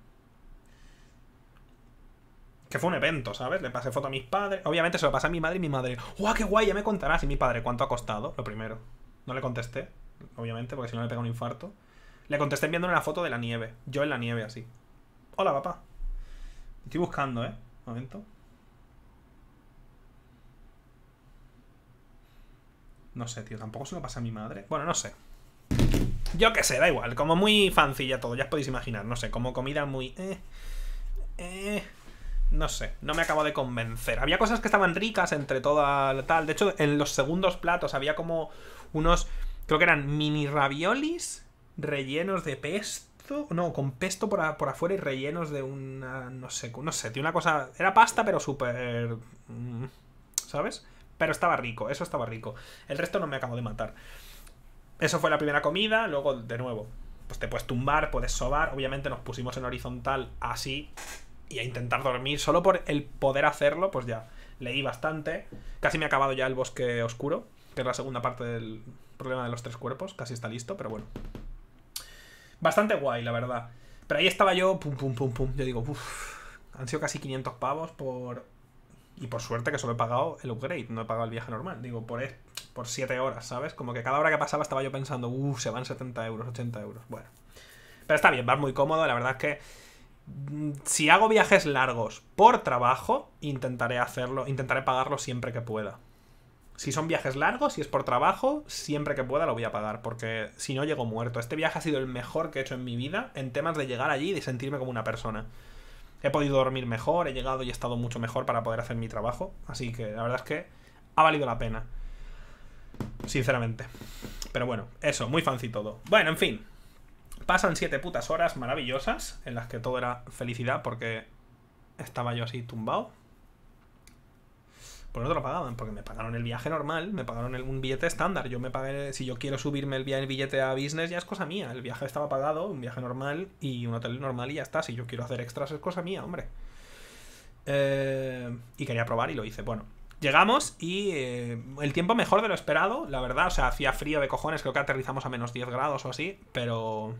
Que fue un evento, ¿sabes? Le pasé foto a mis padres. Obviamente se lo pasé a mi madre y mi madre. ¡Guau, qué guay! Ya me contarás. Y mi padre, ¿cuánto ha costado? Lo primero. No le contesté, obviamente, porque si no le pega un infarto. Le contesté enviándole una foto de la nieve. Yo en la nieve, así. Hola, papá. Estoy buscando, ¿eh? Un momento. No sé, tío, tampoco se lo pasa a mi madre. Bueno, no sé. Yo qué sé, da igual. Como muy fancilla todo, ya os podéis imaginar. No sé, como comida muy... Eh, eh no sé, no me acabo de convencer. Había cosas que estaban ricas entre toda tal. De hecho, en los segundos platos había como unos... Creo que eran mini raviolis rellenos de pesto. No, con pesto por, por afuera y rellenos de una... No sé, no sé, tío, una cosa... Era pasta, pero súper... Mm, ¿Sabes? Pero estaba rico, eso estaba rico. El resto no me acabo de matar. Eso fue la primera comida, luego de nuevo, pues te puedes tumbar, puedes sobar. Obviamente nos pusimos en horizontal así y a intentar dormir. Solo por el poder hacerlo, pues ya leí bastante. Casi me ha acabado ya el bosque oscuro, que es la segunda parte del problema de los tres cuerpos. Casi está listo, pero bueno. Bastante guay, la verdad. Pero ahí estaba yo, pum, pum, pum, pum. Yo digo, uff, han sido casi 500 pavos por y por suerte que solo he pagado el upgrade, no he pagado el viaje normal. Digo, por, por 7 horas, ¿sabes? Como que cada hora que pasaba estaba yo pensando, uff, uh, se van 70 euros, 80 euros. Bueno. Pero está bien, va muy cómodo. La verdad es que mm, si hago viajes largos por trabajo, intentaré hacerlo, intentaré pagarlo siempre que pueda. Si son viajes largos, si es por trabajo, siempre que pueda lo voy a pagar, porque si no llego muerto. Este viaje ha sido el mejor que he hecho en mi vida en temas de llegar allí y de sentirme como una persona he podido dormir mejor, he llegado y he estado mucho mejor para poder hacer mi trabajo. Así que la verdad es que ha valido la pena. Sinceramente. Pero bueno, eso, muy fancy todo. Bueno, en fin. Pasan siete putas horas maravillosas en las que todo era felicidad porque estaba yo así tumbado. Pues no te lo pagaban, porque me pagaron el viaje normal, me pagaron un billete estándar. Yo me pagué, si yo quiero subirme el, el billete a business, ya es cosa mía. El viaje estaba pagado, un viaje normal y un hotel normal y ya está. Si yo quiero hacer extras, es cosa mía, hombre. Eh, y quería probar y lo hice. Bueno, Llegamos y eh, el tiempo mejor de lo esperado, la verdad. O sea, hacía frío de cojones, creo que aterrizamos a menos 10 grados o así, pero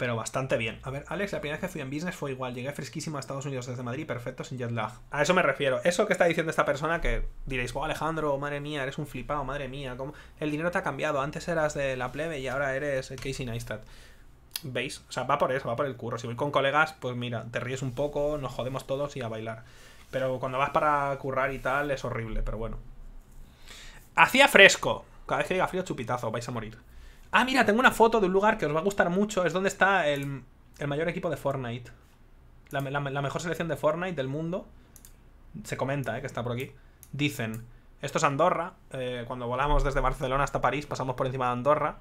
pero bastante bien. A ver, Alex, la primera vez que fui en business fue igual. Llegué fresquísimo a Estados Unidos desde Madrid, perfecto, sin jet lag. A eso me refiero. Eso que está diciendo esta persona que diréis, wow, Alejandro, madre mía, eres un flipado, madre mía. Como El dinero te ha cambiado. Antes eras de la plebe y ahora eres Casey Neistat. ¿Veis? O sea, va por eso, va por el curro. Si voy con colegas, pues mira, te ríes un poco, nos jodemos todos y a bailar. Pero cuando vas para currar y tal, es horrible, pero bueno. Hacía fresco. Cada vez que diga frío, chupitazo, vais a morir. Ah, mira, tengo una foto de un lugar que os va a gustar mucho. Es donde está el, mayor equipo de Fortnite. La, mejor selección de Fortnite del mundo. Se comenta, eh, que está por aquí. Dicen, esto es Andorra. Eh, cuando volamos desde Barcelona hasta París, pasamos por encima de Andorra.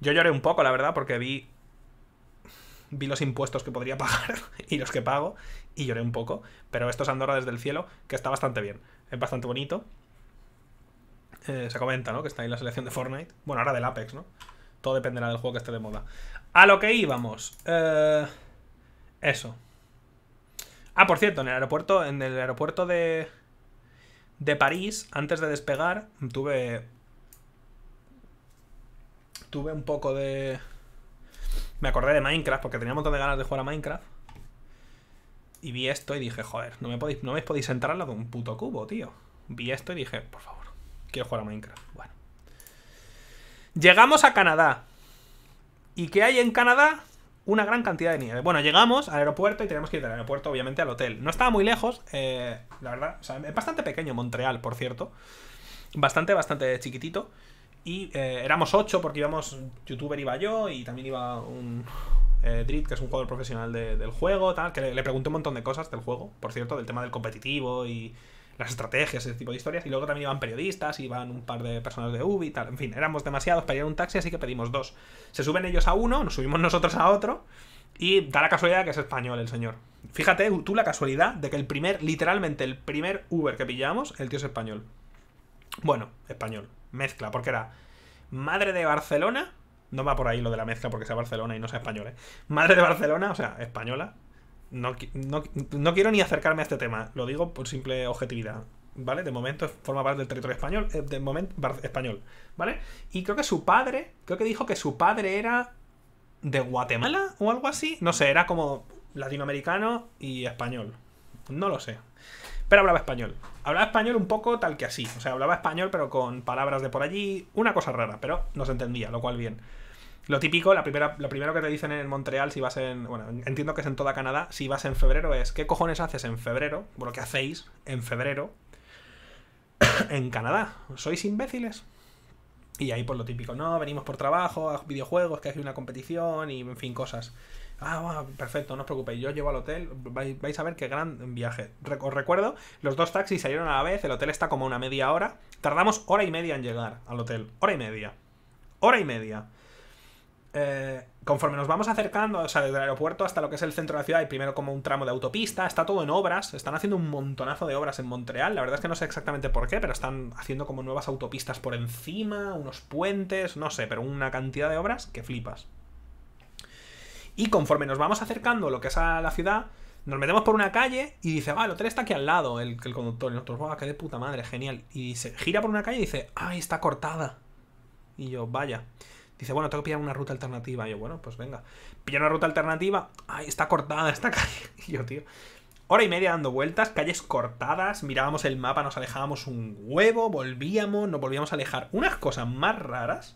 Yo lloré un poco, la verdad, porque vi vi los impuestos que podría <laughs> pagar y los que pago y lloré un poco, pero esto es Andorra desde el cielo, que está bastante bien, es bastante bonito. Eh, se comenta, ¿no? Que está ahí la selección de Fortnite. Bueno, ahora del Apex, ¿no? Todo dependerá del juego que esté de moda. A lo que íbamos. Eh, eso. Ah, por cierto, en el aeropuerto, en el aeropuerto de, de París, antes de despegar, tuve... Tuve un poco de... Me acordé de Minecraft, porque tenía un montón de ganas de jugar a Minecraft. Y vi esto y dije, joder, no me podéis, no me podéis entrar al lado de un puto cubo, tío. Vi esto y dije, por favor. Quiero jugar a Minecraft. Bueno. Llegamos a Canadá. ¿Y qué hay en Canadá? Una gran cantidad de nieve. Bueno, llegamos al aeropuerto y tenemos que ir del aeropuerto, obviamente, al hotel. No estaba muy lejos, eh, la verdad. es bastante pequeño Montreal, por cierto. Bastante, bastante chiquitito. Y eh, éramos ocho porque íbamos, youtuber iba yo y también iba un eh, Drit, que es un jugador profesional del juego, tal, que le, le pregunté un montón de cosas del juego, por cierto, del tema del competitivo y las estrategias, ese tipo de historias. Y luego también iban periodistas, iban un par de personas de Ubi y tal. En fin, éramos demasiados para ir a un taxi, así que pedimos dos. Se suben ellos a uno, nos subimos nosotros a otro. Y da la casualidad que es español el señor. Fíjate tú la casualidad de que el primer, literalmente el primer Uber que pillamos, el tío es español. Bueno, español. Mezcla, porque era madre de Barcelona. No va por ahí lo de la mezcla porque sea Barcelona y no sea español, ¿eh? Madre de Barcelona, o sea, española no, quiero ni acercarme a este tema, lo digo por simple objetividad, ¿vale? De momento forma parte del territorio español, eh, de momento español, ¿vale? Y creo que su padre, creo que dijo que su padre era de Guatemala o algo así, no sé, era como latinoamericano y español, no lo sé. Pero hablaba español. Hablaba español un poco tal que así. O sea, hablaba español pero con palabras de por allí. Una cosa rara, pero nos entendía, lo cual bien. Lo típico, la primera, lo primero que te dicen en Montreal, si vas en. Bueno, entiendo que es en toda Canadá, si vas en febrero, es ¿qué cojones haces en febrero? Bueno, ¿qué hacéis en febrero? <coughs> en Canadá. ¿Sois imbéciles? Y ahí, por pues, lo típico, no, venimos por trabajo, a videojuegos, que hay una competición y en fin, cosas. Ah, bueno, perfecto, no os preocupéis, yo llevo al hotel, vais, a ver qué gran viaje. os recuerdo, los dos taxis salieron a la vez, el hotel está como una media hora. Tardamos hora y media en llegar al hotel, hora y media. Hora y media. Eh, conforme nos vamos acercando, o sea, desde el aeropuerto hasta lo que es el centro de la ciudad, hay primero como un tramo de autopista, está todo en obras, están haciendo un montonazo de obras en Montreal, la verdad es que no sé exactamente por qué, pero están haciendo como nuevas autopistas por encima, unos puentes, no sé, pero una cantidad de obras que flipas. Y conforme nos vamos acercando lo que es a la ciudad, nos metemos por una calle y dice, va, ah, el hotel está aquí al lado, el, el conductor. Y nosotros, ah, qué de puta madre, genial. Y se gira por una calle y dice, ay, ah, está cortada. Y yo, vaya. Dice, bueno, tengo que pillar una ruta alternativa. yo, bueno, pues venga. Pilla una ruta alternativa. Ay, está cortada esta <laughs> calle. Y yo, tío. Hora y media dando vueltas, calles cortadas, mirábamos el mapa, nos alejábamos un huevo, volvíamos, nos volvíamos a alejar. Unas cosas más raras,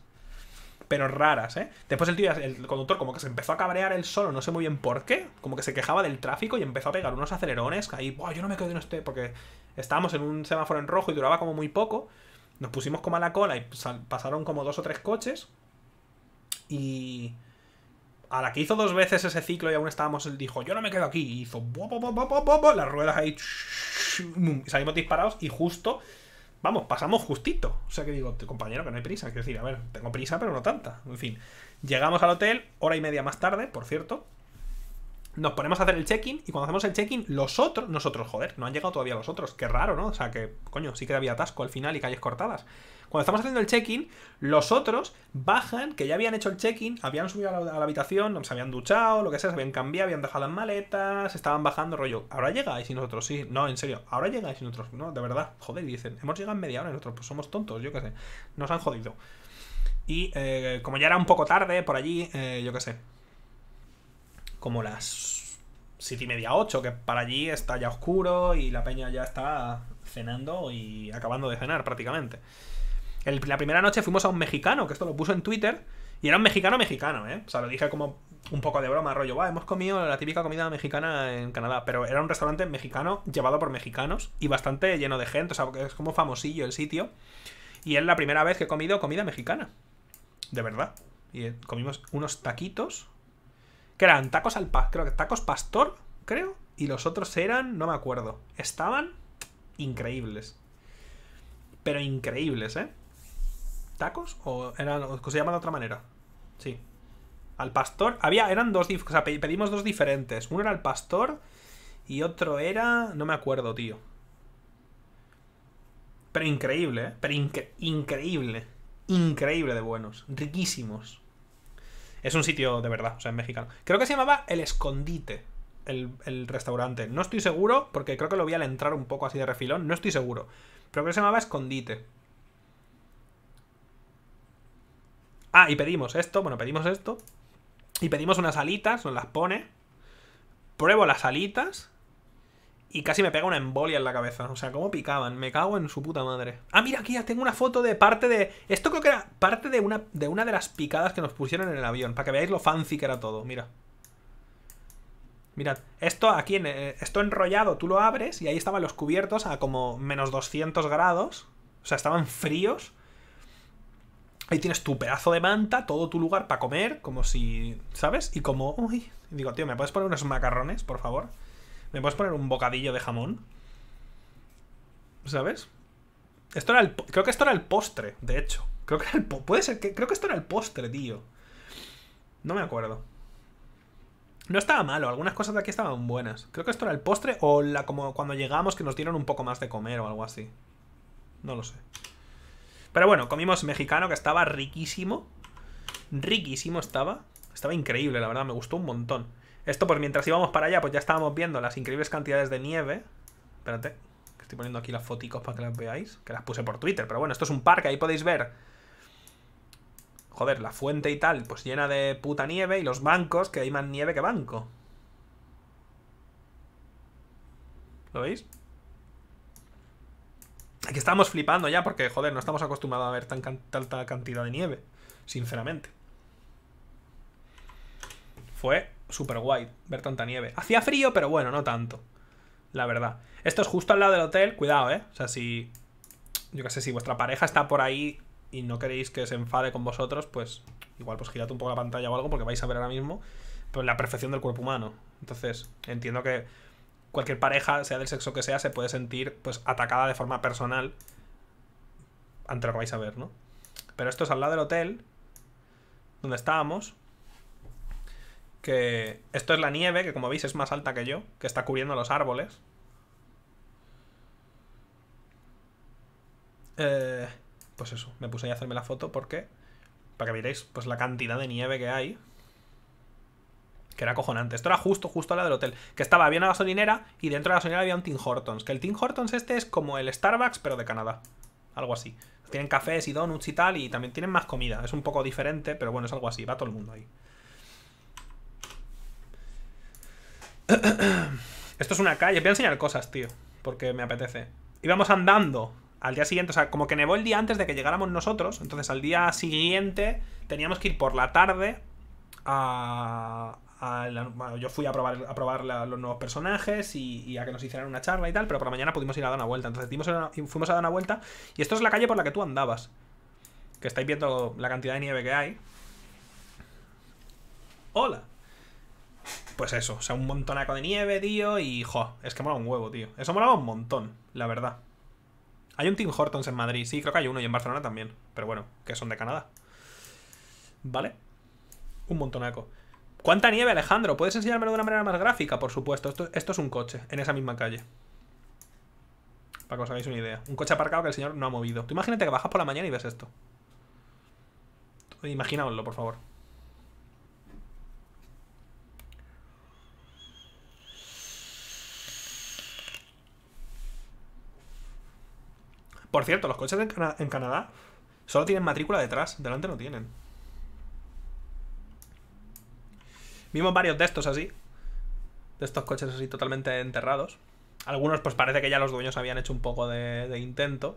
pero raras, ¿eh? Después el tío, el conductor, como que se empezó a cabrear él solo, no sé muy bien por qué, como que se quejaba del tráfico y empezó a pegar unos acelerones, que ahí, yo no me quedo en este, porque estábamos en un semáforo en rojo y duraba como muy poco. Nos pusimos como a la cola y pasaron como dos o tres coches, y a la que hizo dos veces ese ciclo y aún estábamos, él dijo, yo no me quedo aquí. Y hizo las ruedas ahí. salimos disparados y justo, vamos, pasamos justito. O sea que digo, compañero, que no hay prisa. Quiero decir, a ver, tengo prisa, pero no tanta. En fin, llegamos al hotel, hora y media más tarde, por cierto nos ponemos a hacer el check-in y cuando hacemos el check-in, los otros, nosotros, joder, no han llegado todavía los otros, qué raro, ¿no? O sea, que, coño, sí que había atasco al final y calles cortadas. Cuando estamos haciendo el check-in, los otros bajan, que ya habían hecho el check-in, habían subido a la, habitación, no habitación, se habían duchado, lo que sea, se habían cambiado, habían dejado las maletas, estaban bajando, rollo, ahora llegáis y nosotros, sí, no, en serio, ahora llegáis y nosotros, no, de verdad, joder, dicen, hemos llegado en media hora y nosotros, pues somos tontos, yo qué sé, nos han jodido. Y eh, como ya era un poco tarde por allí, eh, yo qué sé, como las siete y media, ocho, que para allí está ya oscuro y la peña ya está cenando y acabando de cenar prácticamente. la primera noche fuimos a un mexicano, que esto lo puso en Twitter, y era un mexicano mexicano, ¿eh? O sea, lo dije como un poco de broma, rollo, va, hemos comido la típica comida mexicana en Canadá, pero era un restaurante mexicano llevado por mexicanos y bastante lleno de gente, o sea, es como famosillo el sitio. Y es la primera vez que he comido comida mexicana, de verdad. Y eh, comimos unos taquitos que eran tacos al pastor, creo que tacos pastor, creo. Y los otros eran, no me acuerdo. Estaban increíbles. Pero increíbles, ¿eh? ¿Tacos? ¿O eran, se llaman de otra manera? Sí. Al pastor. Había, eran dos, o sea, pedimos dos diferentes. Uno era al pastor y otro era... No me acuerdo, tío. Pero increíble, ¿eh? Pero increíble. Increíble de buenos. Riquísimos. Es un sitio de verdad, o sea, en mexicano. Creo que se llamaba El Escondite, el, restaurante. No estoy seguro, porque creo que lo vi al entrar un poco así de refilón. No estoy seguro. Pero creo que se llamaba Escondite. Ah, y pedimos esto. Bueno, pedimos esto. Y pedimos unas alitas, nos las pone. Pruebo las alitas y casi me pega una embolia en la cabeza. O sea, cómo picaban. Me cago en su puta madre. Ah, mira, aquí ya tengo una foto de parte de... Esto creo que era parte de una, de una de las picadas que nos pusieron en el avión. Para que veáis lo fancy que era todo. Mira. Mira, esto aquí, eh, esto enrollado, tú lo abres y ahí estaban los cubiertos a como menos 200 grados. O sea, estaban fríos. Ahí tienes tu pedazo de manta, todo tu lugar para comer, como si, ¿sabes? Y como, uy, digo, tío, ¿me puedes poner unos macarrones, por favor? ¿Me puedes poner un bocadillo de jamón? ¿Sabes? Esto era el, creo que esto era el postre, de hecho. Creo que puede ser que creo que esto era el postre, tío. No me acuerdo. No estaba malo, algunas cosas de aquí estaban buenas. Creo que esto era el postre o la como cuando llegamos que nos dieron un poco más de comer o algo así. No lo sé. Pero bueno, comimos mexicano que estaba riquísimo. Riquísimo estaba. Estaba increíble, la verdad, me gustó un montón. Esto, pues mientras íbamos para allá, pues ya estábamos viendo las increíbles cantidades de nieve. Espérate, que estoy poniendo aquí las foticos para que las veáis. Que las puse por Twitter, pero bueno, esto es un parque, ahí podéis ver. Joder, la fuente y tal, pues llena de puta nieve y los bancos, que hay más nieve que banco. ¿Lo veis? Aquí estamos flipando ya porque, joder, no estamos acostumbrados a ver tan tanta cantidad de nieve, sinceramente. Fue súper guay ver tanta nieve. Hacía frío, pero bueno, no tanto. La verdad. Esto es justo al lado del hotel. Cuidado, ¿eh? O sea, si... Yo qué sé, si vuestra pareja está por ahí y no queréis que se enfade con vosotros, pues igual pues girad un poco la pantalla o algo porque vais a ver ahora mismo pues, la perfección del cuerpo humano. Entonces, entiendo que cualquier pareja, sea del sexo que sea, se puede sentir pues atacada de forma personal ante lo que vais a ver, ¿no? Pero esto es al lado del hotel donde estábamos que esto es la nieve, que como veis es más alta que yo, que está cubriendo los árboles. Eh, pues eso, me puse ahí a hacerme la foto porque, para que veáis, pues la cantidad de nieve que hay. Que era cojonante. Esto era justo, justo a la del hotel. Que estaba, había una gasolinera y dentro de la gasolinera había un Tim Hortons. Que el Tim Hortons este es como el Starbucks, pero de Canadá. Algo así. Tienen cafés y donuts y tal, y también tienen más comida. Es un poco diferente, pero bueno, es algo así. Va todo el mundo ahí. <clears throat> Esto es una calle. Voy a enseñar cosas, tío. Porque me apetece. Íbamos andando al día siguiente. O sea, como que nevó el día antes de que llegáramos nosotros. Entonces, al día siguiente teníamos que ir por la tarde a. bueno, yo fui a probar, a probar los nuevos personajes y, a que nos hicieran una charla y tal. Pero por la mañana pudimos ir a dar una vuelta. Entonces, fuimos a dar una vuelta. Y esto es la calle por la que tú andabas. Que estáis viendo la cantidad de nieve que hay. Hola pues eso, o sea, un montonaco de nieve, tío, y jo, es que mola un huevo, tío. Eso mola un montón, la verdad. Hay un Tim Hortons en Madrid, sí, creo que hay uno y en Barcelona también, pero bueno, que son de Canadá. ¿Vale? Un montonaco. ¿Cuánta nieve, Alejandro? ¿Puedes enseñármelo de una manera más gráfica? Por supuesto, esto, esto es un coche, en esa misma calle. Para que os hagáis una idea. Un coche aparcado que el señor no ha movido. Tú imagínate que bajas por la mañana y ves esto. Imaginaoslo, por favor. Por cierto, los coches en, Canadá solo tienen matrícula detrás, delante no tienen. Vimos varios de estos así. De estos coches así totalmente enterrados. Algunos pues parece que ya los dueños habían hecho un poco de, intento.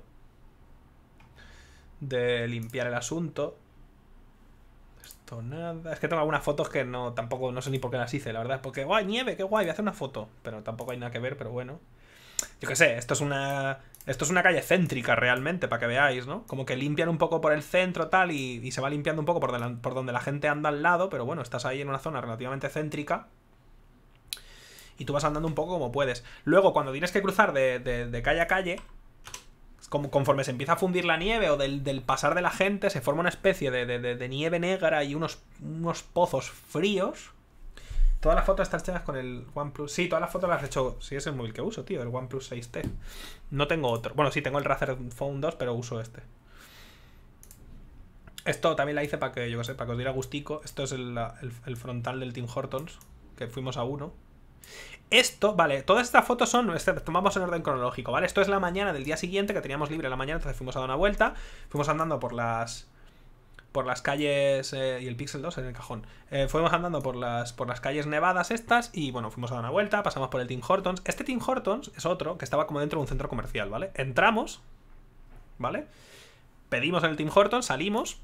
De limpiar el asunto. Esto nada. Es que tengo algunas fotos que no tampoco no sé ni por qué las hice, la verdad. es Porque, ¡guay, nieve! ¡Qué guay! Voy a hacer una foto. Pero tampoco hay nada que ver, pero bueno. Yo qué sé, esto es una esto es una calle céntrica realmente, para que veáis, ¿no? Como que limpian un poco por el centro tal y, se va limpiando un poco por, por donde la gente anda al lado, pero bueno, estás ahí en una zona relativamente céntrica y tú vas andando un poco como puedes. Luego, cuando tienes que cruzar de, calle a calle, como, conforme se empieza a fundir la nieve o del, pasar de la gente, se forma una especie de, nieve negra y unos, unos pozos fríos Todas las fotos están hechas con el OnePlus. Sí, todas las fotos las he hecho. Sí, es el móvil que uso, tío, el OnePlus 6T. No tengo otro. Bueno, sí, tengo el Razer Phone 2, pero uso este. Esto también la hice para que, yo qué sé, para que os diera gustico. Esto es el, frontal del Tim Hortons, que fuimos a uno. Esto, vale, todas estas fotos son, tomamos en orden cronológico, ¿vale? Esto es la mañana del día siguiente que teníamos libre la mañana, entonces fuimos a dar una vuelta, fuimos andando por las por las calles eh, y el Pixel 2 en el cajón. Eh, fuimos andando por las, por las calles nevadas estas y bueno, fuimos a dar una vuelta, pasamos por el Team Hortons. Este Team Hortons es otro que estaba como dentro de un centro comercial, ¿vale? Entramos, ¿vale? Pedimos en el Tim Hortons, salimos.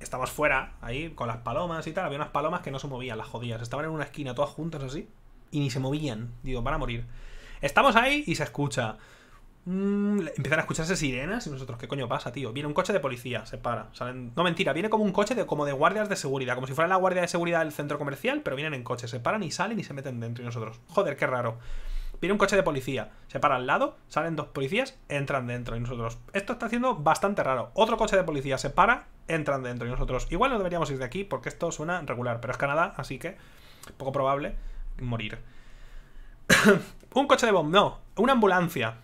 Estamos fuera, ahí, con las palomas y tal. Había unas palomas que no se movían, las jodías, Estaban en una esquina todas juntas así y ni se movían. Digo, van a morir. Estamos ahí y se escucha. Mmm, empiezan a escucharse sirenas y nosotros, ¿qué coño pasa, tío? Viene un coche de policía, se para. Salen... No, mentira, viene como un coche de, como de guardias de seguridad, como si fuera la guardia de seguridad del centro comercial, pero vienen en coche, se paran y salen y se meten dentro y nosotros. Joder, qué raro. Viene un coche de policía, se para al lado, salen dos policías, entran dentro y nosotros. Esto está haciendo bastante raro. Otro coche de policía se para, entran dentro y nosotros. Igual no deberíamos ir de aquí porque esto suena regular, pero es Canadá, así que poco probable morir. <coughs> un coche de bomba, no, una ambulancia.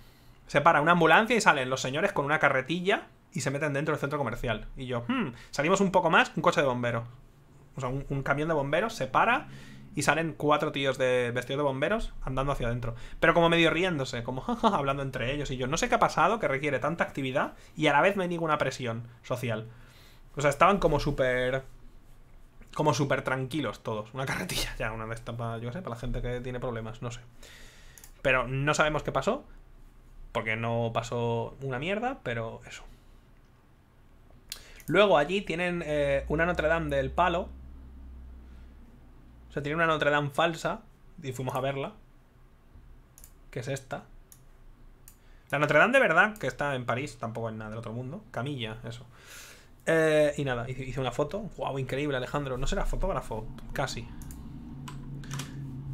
Se para una ambulancia y salen los señores con una carretilla y se meten dentro del centro comercial. Y yo, hmm, salimos un poco más, un coche de bomberos. O sea, un, camión de bomberos se para y salen cuatro tíos de vestidos de bomberos andando hacia adentro. Pero como medio riéndose, como <laughs> hablando entre ellos. Y yo no sé qué ha pasado que requiere tanta actividad y a la vez no hay ninguna presión social. O sea, estaban como súper. Como súper tranquilos todos. Una carretilla <laughs> ya, una vez estas yo sé, para la gente que tiene problemas, no sé. Pero no sabemos qué pasó porque no pasó una mierda, pero eso. Luego allí tienen eh, una Notre Dame del palo. O sea, tienen una Notre Dame falsa. Y fuimos a verla. Que es esta. La Notre Dame de verdad, que está en París, tampoco en nada del otro mundo. Camilla, eso. Eh, y nada, hice una foto. ¡Wow! Increíble, Alejandro. No será fotógrafo, casi.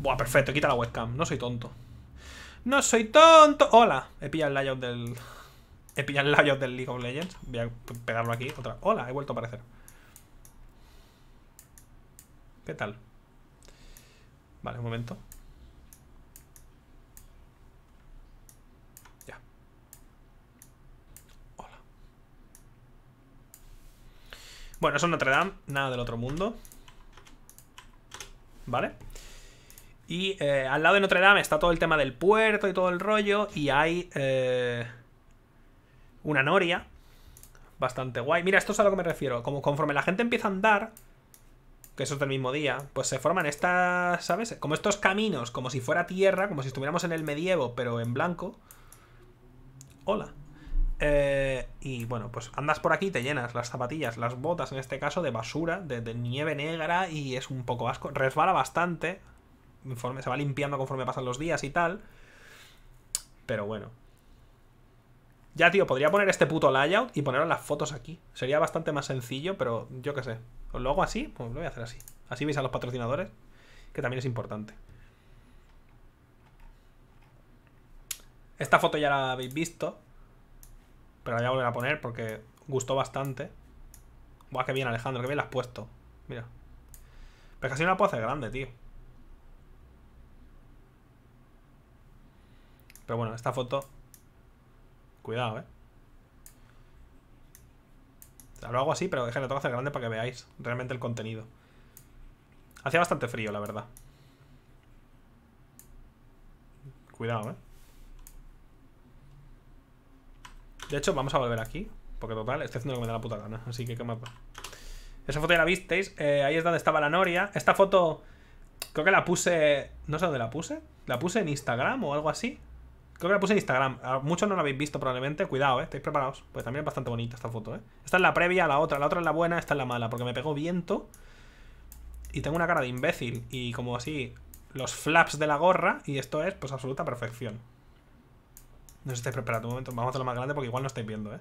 Buah, perfecto, quita la webcam. No soy tonto. ¡No soy tonto! ¡Hola! He pillado el layout del... He pillado el layout del League of Legends. Voy a pegarlo aquí otra ¡Hola! He vuelto a aparecer. ¿Qué tal? Vale, un momento. Ya. Hola. Bueno, eso es Notre Dame. Nada del otro mundo. ¿Vale? Y eh, al lado de Notre Dame está todo el tema del puerto y todo el rollo. Y hay eh, una noria. Bastante guay. Mira, esto es a lo que me refiero. Como conforme la gente empieza a andar, que eso es del mismo día, pues se forman estas, ¿sabes? Como estos caminos, como si fuera tierra, como si estuviéramos en el medievo, pero en blanco. Hola. Eh, y bueno, pues andas por aquí, te llenas las zapatillas, las botas en este caso, de basura, de nieve negra y es un poco asco. Resbala bastante, informe se va limpiando conforme pasan los días y tal. Pero bueno. Ya, tío, podría poner este puto layout y poner las fotos aquí. Sería bastante más sencillo, pero yo qué sé. ¿Os lo hago así? Pues lo voy a hacer así. Así veis a los patrocinadores, que también es importante. Esta foto ya la habéis visto. Pero la voy a volver a poner porque gustó bastante. Buah, qué bien, Alejandro, qué bien la has puesto. Mira. Pero casi no la puedo hacer grande, tío. Pero bueno, esta foto... Cuidado, ¿eh? Lo hago así, pero es tengo hacer grande para que veáis realmente el contenido. Hacía bastante frío, la verdad. Cuidado, ¿eh? De hecho, vamos a volver aquí. Porque total, estoy haciendo lo que me da la puta gana. Así que qué mapa. Esa foto ya la visteis. Eh, ahí es donde estaba la noria. Esta foto creo que la puse... No sé dónde la puse. La puse en Instagram o algo así. Creo que la puse en Instagram. Ah, muchos no la habéis visto probablemente. Cuidado, ¿eh? Estáis preparados. Pues también es bastante bonita esta foto, ¿eh? Esta es la previa a la otra. La otra es la buena, esta es la mala. Porque me pegó viento. Y tengo una cara de imbécil. Y como así, los flaps de la gorra. Y esto es, pues, absoluta perfección. No sé si estáis preparados. Un momento, vamos a hacerlo más grande porque igual no estáis viendo, ¿eh?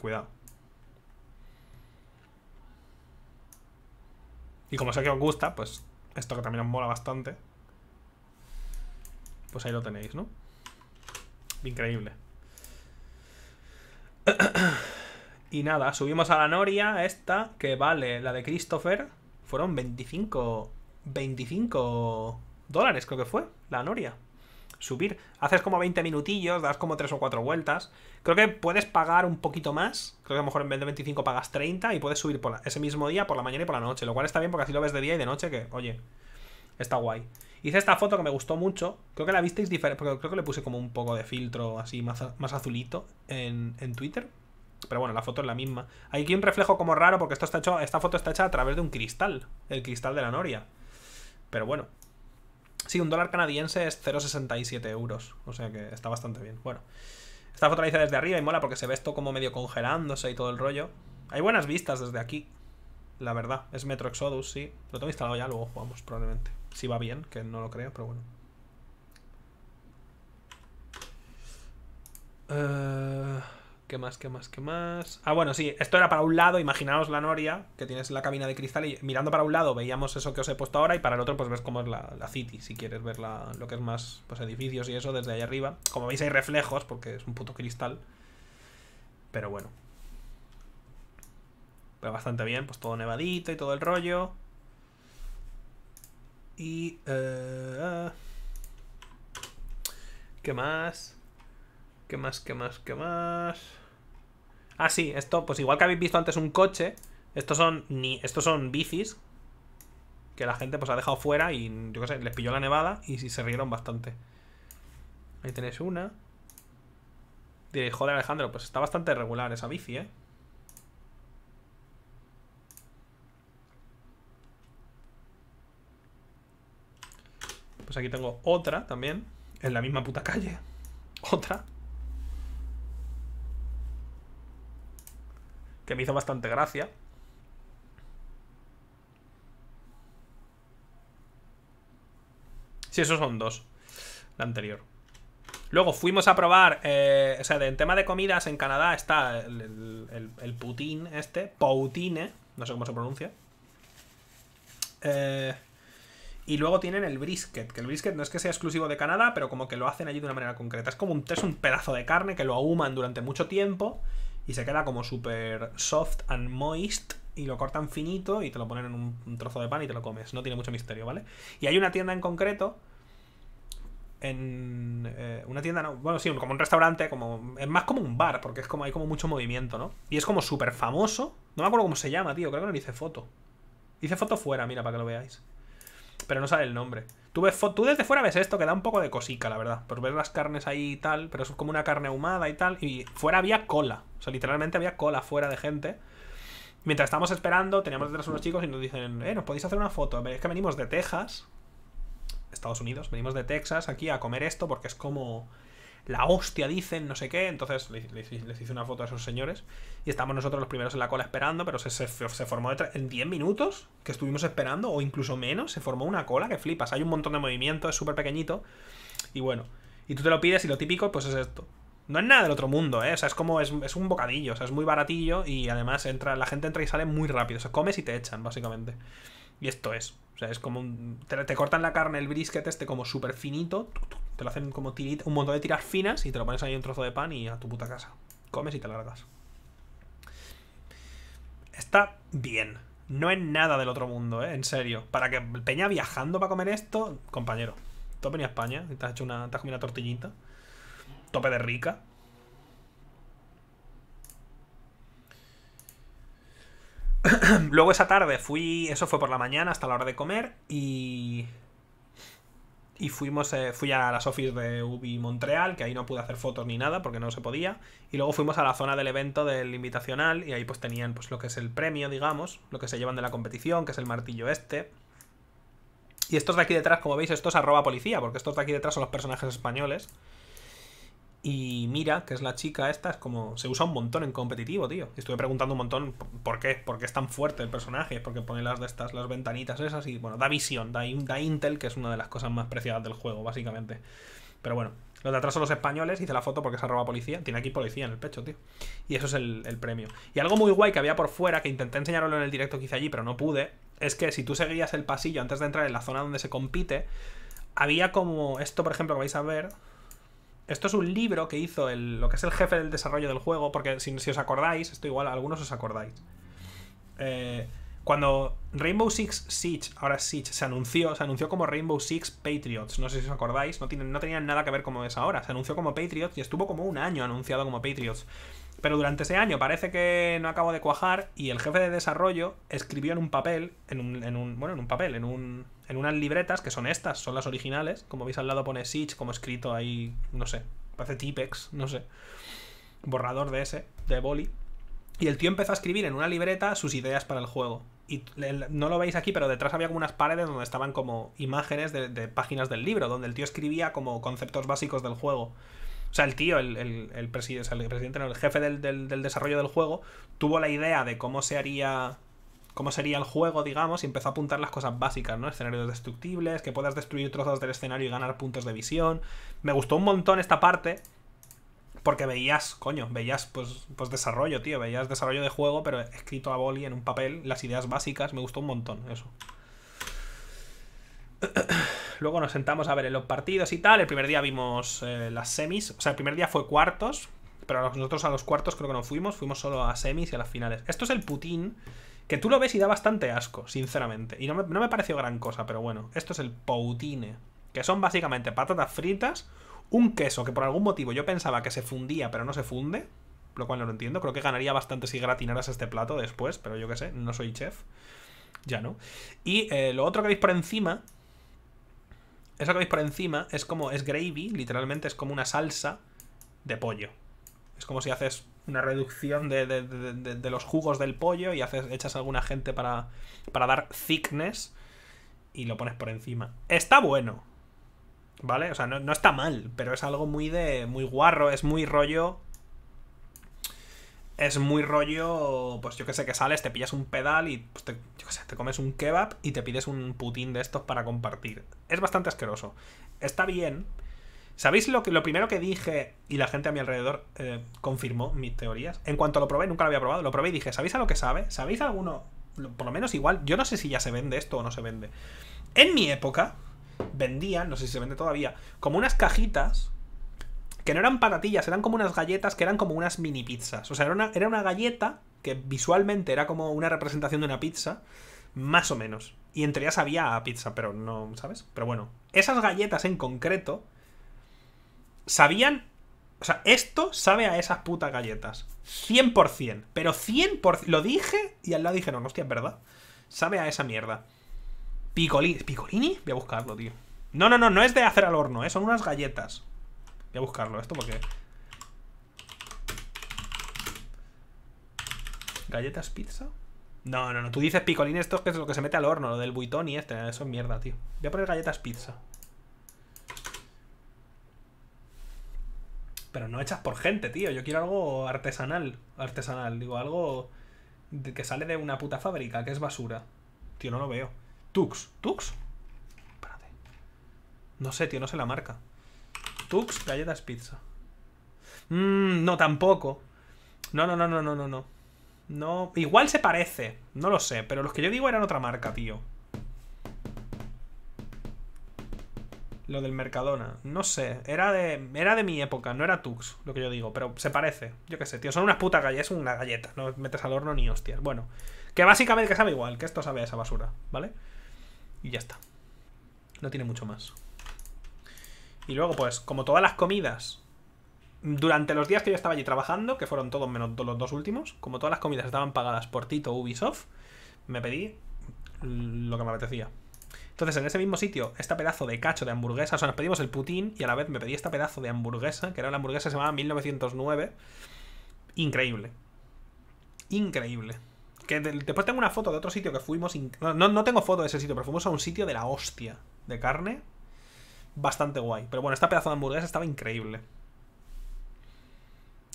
Cuidado. Y como sé que os gusta, pues esto que también os mola bastante. Pues ahí lo tenéis, ¿no? Increíble. y nada, subimos a la Noria, esta, que vale, la de Christopher. Fueron 25... 25 dólares creo que fue, la Noria. Subir. Haces como 20 minutillos, das como 3 o 4 vueltas. Creo que puedes pagar un poquito más. Creo que a lo mejor en vez de 25 pagas 30 y puedes subir por ese mismo día, por la mañana y por la noche. Lo cual está bien porque así lo ves de día y de noche que, oye, está guay. Hice esta foto que me gustó mucho. Creo que la visteis diferente, porque creo que le puse como un poco de filtro así más, más azulito en, en, Twitter. Pero bueno, la foto es la misma. Hay aquí un reflejo como raro porque esto está hecho, esta foto está hecha a través de un cristal. El cristal de la noria. Pero bueno. Sí, un dólar canadiense es 0,67 euros. O sea que está bastante bien. Bueno. Esta foto la hice desde arriba y mola porque se ve esto como medio congelándose y todo el rollo. Hay buenas vistas desde aquí la verdad. Es Metro Exodus, sí. Lo tengo instalado ya, luego jugamos probablemente. Si va bien, que no lo creo, pero bueno. Eh, ¿Qué más, qué más, qué más? Ah, bueno, sí, esto era para un lado, imaginaos la noria, que tienes la cabina de cristal y mirando para un lado veíamos eso que os he puesto ahora y para el otro pues ves cómo es la, city, si quieres ver lo que es más pues edificios y eso desde ahí arriba. Como veis hay reflejos porque es un puto cristal, pero bueno. Pero bastante bien, pues todo nevadito y todo el rollo. Y... Eh, ah. ¿Qué más? ¿Qué más? ¿Qué más? ¿Qué más? Ah, sí, esto, pues igual que habéis visto antes un coche, estos son, ni, estos son bicis que la gente pues ha dejado fuera y yo qué sé, les pilló la nevada y se rieron bastante. Ahí tenéis una. Diréis, joder Alejandro, pues está bastante regular esa bici, ¿eh? pues aquí tengo otra también, en la misma puta calle. <laughs> Otra. Que me hizo bastante gracia. Sí, esos son dos. La anterior. Luego fuimos a probar, eh, o sea, en tema de comidas en Canadá está el, el, el putín este, poutine, no sé cómo se pronuncia. Eh, y luego tienen el brisket, que el brisket no es que sea exclusivo de Canadá, pero como que lo hacen allí de una manera concreta. Es como un, es un pedazo de carne que lo ahuman durante mucho tiempo y se queda como súper soft and moist y lo cortan finito y te lo ponen en un, trozo de pan y te lo comes. No tiene mucho misterio, ¿vale? Y hay una tienda en concreto. En eh, una tienda, no, bueno, sí, como un restaurante, como es más como un bar, porque es como hay como mucho movimiento, ¿no? Y es como súper famoso. No me acuerdo cómo se llama, tío, creo que no le hice foto. Hice foto fuera, mira, para que lo veáis. Pero no sale el nombre. Tú, ves desde fuera ves esto, que da un poco de cosica, la verdad. Por ver las carnes ahí y tal, pero es como una carne ahumada y tal. Y fuera había cola. O sea, literalmente había cola fuera de gente. Mientras estábamos esperando, teníamos detrás unos chicos y nos dicen, eh, nos podéis hacer una foto. Es que venimos de Texas, Estados Unidos, venimos de Texas aquí a comer esto porque es como la hostia dicen, no sé qué. Entonces les, hice una foto a esos señores y estamos nosotros los primeros en la cola esperando, pero se, formó en 10 minutos que estuvimos esperando o incluso menos, se formó una cola que flipas. Hay un montón de movimiento, es súper pequeñito y bueno. Y tú te lo pides y lo típico pues es esto. No es nada del otro mundo, ¿eh? O sea, es como, es, un bocadillo, o sea, es muy baratillo y además entra, la gente entra y sale muy rápido. O sea, comes y te echan, básicamente. Y esto es. O sea, es como te, te, cortan la carne, el brisket este como súper finito te lo hacen como tirita, un montón de tiras finas y te lo pones ahí en un trozo de pan y a tu puta casa. Comes y te largas. Está bien. No es nada del otro mundo, ¿eh? En serio. Para que Peña viajando para comer esto, compañero. Tú has a España y te has, hecho una, te has comido una tortillita. Tope de rica. <clears throat> Luego esa tarde fui, eso fue por la mañana hasta la hora de comer y y fuimos, eh, fui a las office de Ubi Montreal, que ahí no pude hacer fotos ni nada porque no se podía. Y luego fuimos a la zona del evento del invitacional y ahí pues tenían pues lo que es el premio, digamos, lo que se llevan de la competición, que es el martillo este. Y estos de aquí detrás, como veis, estos arroba policía, porque estos de aquí detrás son los personajes españoles. Y Mira, que es la chica esta, es como. Se usa un montón en competitivo, tío. Estuve preguntando un montón por qué, por qué es tan fuerte el personaje, porque pone las de estas, las ventanitas esas y bueno, da visión, da, Intel, que es una de las cosas más preciadas del juego, básicamente. Pero bueno, los de atrás son los españoles, hice la foto porque se arroba policía. Tiene aquí policía en el pecho, tío. Y eso es el, premio. Y algo muy guay que había por fuera, que intenté enseñarlo en el directo que hice allí, pero no pude, es que si tú seguías el pasillo antes de entrar en la zona donde se compite, había como esto, por ejemplo, que vais a ver, esto es un libro que hizo el, lo que es el jefe del desarrollo del juego, porque si, os acordáis, esto igual algunos os acordáis. Eh, cuando Rainbow Six Siege, ahora Siege, se anunció, se anunció como Rainbow Six Patriots. No sé si os acordáis, no, tenía no tenían nada que ver como es ahora. Se anunció como Patriots y estuvo como un año anunciado como Patriots. Pero durante ese año parece que no acabo de cuajar y el jefe de desarrollo escribió en un papel, en un, bueno, en un papel, en, un, en unas libretas que son estas, son las originales. Como veis al lado pone Siege como escrito ahí, no sé, parece Tipex, no sé. Borrador de ese, de Boli. Y el tío empezó a escribir en una libreta sus ideas para el juego. Y no lo veis aquí, pero detrás había algunas unas paredes donde estaban como imágenes de, de páginas del libro, donde el tío escribía como conceptos básicos del juego. O sea, el tío, el, el, el, el presidente, no, el jefe del, del, desarrollo del juego, tuvo la idea de cómo se haría. cómo sería el juego, digamos, y empezó a apuntar las cosas básicas, ¿no? Escenarios destructibles, que puedas destruir trozos del escenario y ganar puntos de visión. Me gustó un montón esta parte. Porque veías, coño, veías pues, pues desarrollo, tío, veías desarrollo de juego, pero escrito a boli en un papel, las ideas básicas, me gustó un montón eso. <clears throat> Luego nos sentamos a ver los partidos y tal. El primer día vimos eh, las semis. O sea, el primer día fue cuartos. Pero nosotros a los cuartos creo que no fuimos. Fuimos solo a semis y a las finales. Esto es el Putin. Que tú lo ves y da bastante asco, sinceramente. Y no me, pareció gran cosa, pero bueno. Esto es el Poutine. Que son básicamente patatas fritas. Un queso que por algún motivo yo pensaba que se fundía, pero no se funde. Lo cual no lo entiendo. Creo que ganaría bastante si gratinaras este plato después. Pero yo qué sé, no soy chef. Ya no. Y eh, lo otro que veis por encima eso que veis por encima es como, es gravy, literalmente es como una salsa de pollo. Es como si haces una reducción de, de, los jugos del pollo y haces, echas alguna gente para, para dar thickness y lo pones por encima. Está bueno, ¿vale? O sea, no, no, está mal, pero es algo muy de. muy guarro, es muy rollo es muy rollo, pues yo que sé, que sales, te pillas un pedal y pues, te, comes un kebab y te pides un putín de estos para compartir. Es bastante asqueroso. Está bien. ¿Sabéis lo, que, lo primero que dije y la gente a mi alrededor eh, confirmó mis teorías? En cuanto lo probé, nunca lo había probado, lo probé y dije, ¿sabéis a lo que sabe? ¿Sabéis alguno? Por lo menos igual, yo no sé si ya se vende esto o no se vende. En mi época vendía, no sé si se vende todavía, como unas cajitas que no eran patatillas, eran como unas galletas que eran como unas mini pizzas. O sea, era una, era una galleta que visualmente era como una representación de una pizza, más o menos. Y entre ellas había pizza, pero no, ¿sabes? Pero bueno, esas galletas en concreto sabían... O sea, esto sabe a esas putas galletas. 100%. Pero 100%. Lo dije y al lado dije, no, no, hostia, es verdad. Sabe a esa mierda. Picolini. ¿Picolini? Voy a buscarlo, tío. No, no, no, no es de hacer al horno, ¿eh? son unas galletas. Voy a buscarlo esto porque... ¿Galletas pizza? No, no, no. Tú dices picolines esto que es lo que se mete al horno, lo del buitón y este. Eso es mierda, tío. Voy a poner galletas pizza. Pero no echas por gente, tío. Yo quiero algo artesanal. Artesanal, digo, algo que sale de una puta fábrica, que es basura. Tío, no lo veo. Tux. ¿Tux? Espérate. No sé, tío, no sé la marca. Tux, galletas pizza. Mmm, no, tampoco. No, no, no, no, no, no, no. No, igual se parece, no lo sé, pero los que yo digo eran otra marca, tío. Lo del Mercadona, no sé, era de era de mi época, no era Tux, lo que yo digo, pero se parece. Yo qué sé, tío, son unas putas galletas, es una galleta, no metes al horno ni hostias. Bueno, que básicamente que sabe igual, que esto sabe esa basura, ¿vale? Y ya está. No tiene mucho más. Y luego, pues, como todas las comidas, durante los días que yo estaba allí trabajando, que fueron todos menos los dos últimos, como todas las comidas estaban pagadas por Tito Ubisoft, me pedí lo que me apetecía. Entonces, en ese mismo sitio, este pedazo de cacho de hamburguesa, o sea, nos pedimos el putín y a la vez me pedí este pedazo de hamburguesa, que era una hamburguesa que se llamaba 1909. Increíble. Increíble. Que después tengo una foto de otro sitio que fuimos. No, no, no tengo foto de ese sitio, pero fuimos a un sitio de la hostia de carne bastante guay. Pero bueno, esta pedazo de hamburguesa estaba increíble.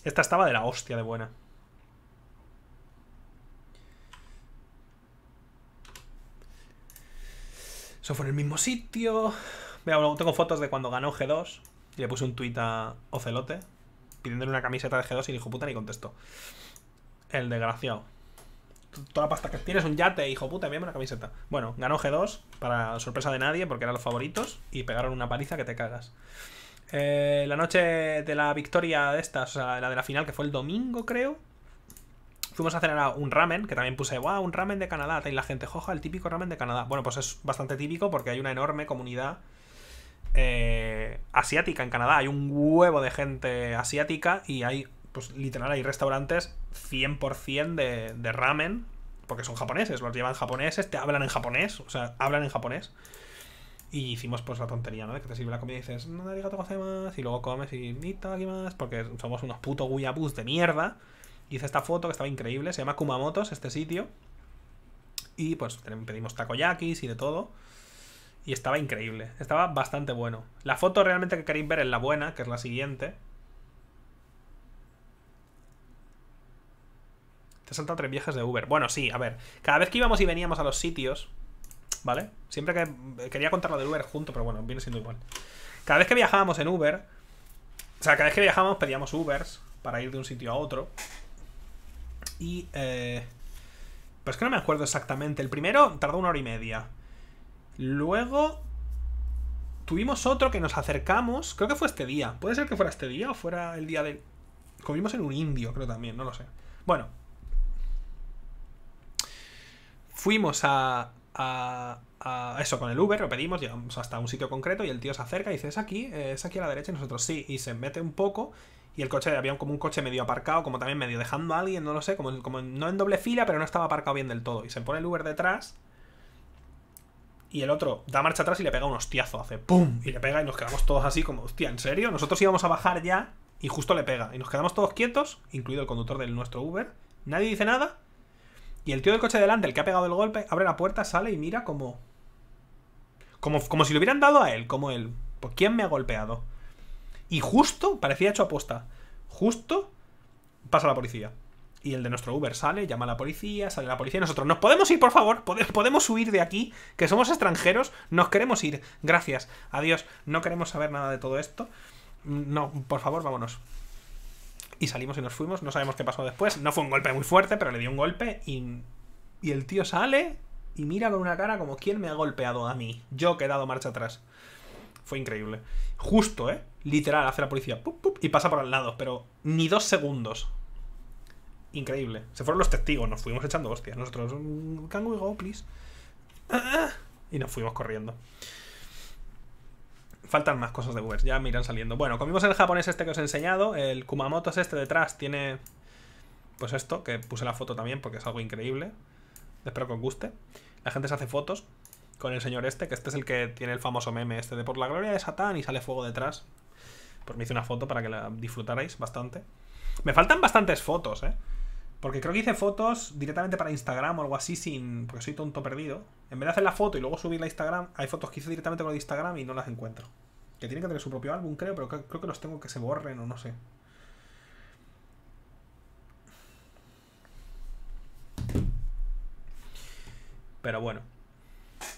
Esta estaba de la hostia de buena. Eso fue en el mismo sitio. vea tengo fotos de cuando ganó G2. Y le puse un tuit a Ocelote pidiéndole una camiseta de G2 y dijo puta ni contestó. El desgraciado toda la pasta que tienes, un yate, hijo puta, envíame una camiseta. Bueno, ganó G2, para sorpresa de nadie, porque eran los favoritos, y pegaron una paliza que te cagas. Eh, la noche de la victoria de estas, o sea, la de la final, que fue el domingo, creo. Fuimos a cenar un ramen, que también puse, wow, un ramen de Canadá. Y la gente, joja, el típico ramen de Canadá. Bueno, pues es bastante típico porque hay una enorme comunidad eh, asiática en Canadá. Hay un huevo de gente asiática y hay pues literal hay restaurantes 100% de, de ramen, porque son japoneses, los llevan japoneses, te hablan en japonés, o sea, hablan en japonés. Y hicimos pues la tontería, ¿no? De que te sirve la comida y dices, no, arigato más y luego comes y aquí más, porque somos unos putos guyabus de mierda. Hice esta foto que estaba increíble, se llama Kumamotos, este sitio. Y pues pedimos takoyakis y de todo. Y estaba increíble, estaba bastante bueno. La foto realmente que queréis ver es la buena, que es la siguiente, Te has saltado tres viajes de Uber. Bueno, sí, a ver. Cada vez que íbamos y veníamos a los sitios, ¿vale? Siempre que. Eh, quería contar lo del Uber junto, pero bueno, viene siendo igual. Cada vez que viajábamos en Uber. O sea, cada vez que viajábamos pedíamos Ubers para ir de un sitio a otro. Y. Eh, que no me acuerdo exactamente. El primero tardó una hora y media. Luego. Tuvimos otro que nos acercamos. Creo que fue este día. Puede ser que fuera este día o fuera el día del. Comimos en un indio, creo también, no lo sé. Bueno, fuimos a, eso con el Uber, lo pedimos, llegamos hasta un sitio concreto y el tío se acerca y dice, es aquí, eh, es aquí a la derecha y nosotros sí, y se mete un poco y el coche, había como un coche medio aparcado, como también medio dejando a alguien, no lo sé, como, como no en doble fila, pero no estaba aparcado bien del todo. Y se pone el Uber detrás y el otro da marcha atrás y le pega un hostiazo, hace ¡pum! Y le pega y nos quedamos todos así como, hostia, ¿en serio? Nosotros íbamos a bajar ya y justo le pega. Y nos quedamos todos quietos, incluido el conductor del nuestro Uber. Nadie dice nada y el tío del coche delante, el que ha pegado el golpe, abre la puerta, sale y mira como... Como, como si le hubieran dado a él, como él. Pues ¿quién me ha golpeado? Y justo, parecía hecho aposta, justo pasa la policía. Y el de nuestro Uber sale, llama a la policía, sale la policía y nosotros, nos podemos ir, por favor, podemos huir de aquí, que somos extranjeros, nos queremos ir, gracias, adiós, no queremos saber nada de todo esto. No, por favor, vámonos. Y salimos y nos fuimos. No sabemos qué pasó después. No fue un golpe muy fuerte, pero le dio un golpe. Y, el tío sale y mira con una cara como: ¿Quién me ha golpeado a mí? Yo que he dado marcha atrás. Fue increíble. Justo, ¿eh? Literal, hace la policía y pasa por al lado, pero ni dos segundos. Increíble. Se fueron los testigos, nos fuimos echando hostias. Nosotros, mm, can we go, please? Ah, ah. y nos fuimos corriendo faltan más cosas de Ubers, ya me irán saliendo. Bueno, comimos el japonés este que os he enseñado. El Kumamoto es este detrás, tiene... Pues esto, que puse la foto también porque es algo increíble. Espero que os guste. La gente se hace fotos con el señor este, que este es el que tiene el famoso meme este de por la gloria de Satán y sale fuego detrás. Pues me hice una foto para que la disfrutarais bastante. Me faltan bastantes fotos, ¿eh? Porque creo que hice fotos directamente para Instagram o algo así sin... Porque soy tonto perdido. En vez de hacer la foto y luego subirla a Instagram, hay fotos que hice directamente con Instagram y no las encuentro que tiene que tener su propio álbum, creo, pero creo que los tengo que se borren o no sé. Pero bueno,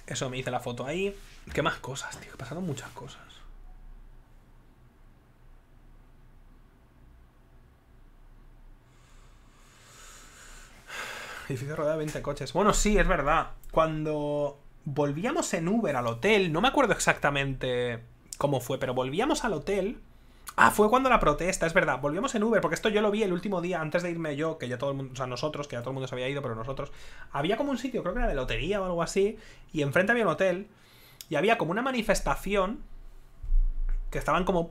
eso me hice la foto ahí. ¿Qué más cosas, tío? Pasaron muchas cosas. <sighs> edificio rodeado de 20 coches. Bueno, sí, es verdad. Cuando volvíamos en Uber al hotel, no me acuerdo exactamente cómo fue, pero volvíamos al hotel. Ah, fue cuando la protesta, es verdad. Volvíamos en Uber, porque esto yo lo vi el último día antes de irme yo, que ya todo el mundo, o sea, nosotros, que ya todo el mundo se había ido, pero nosotros. Había como un sitio, creo que era de lotería o algo así, y enfrente había un hotel, y había como una manifestación que estaban como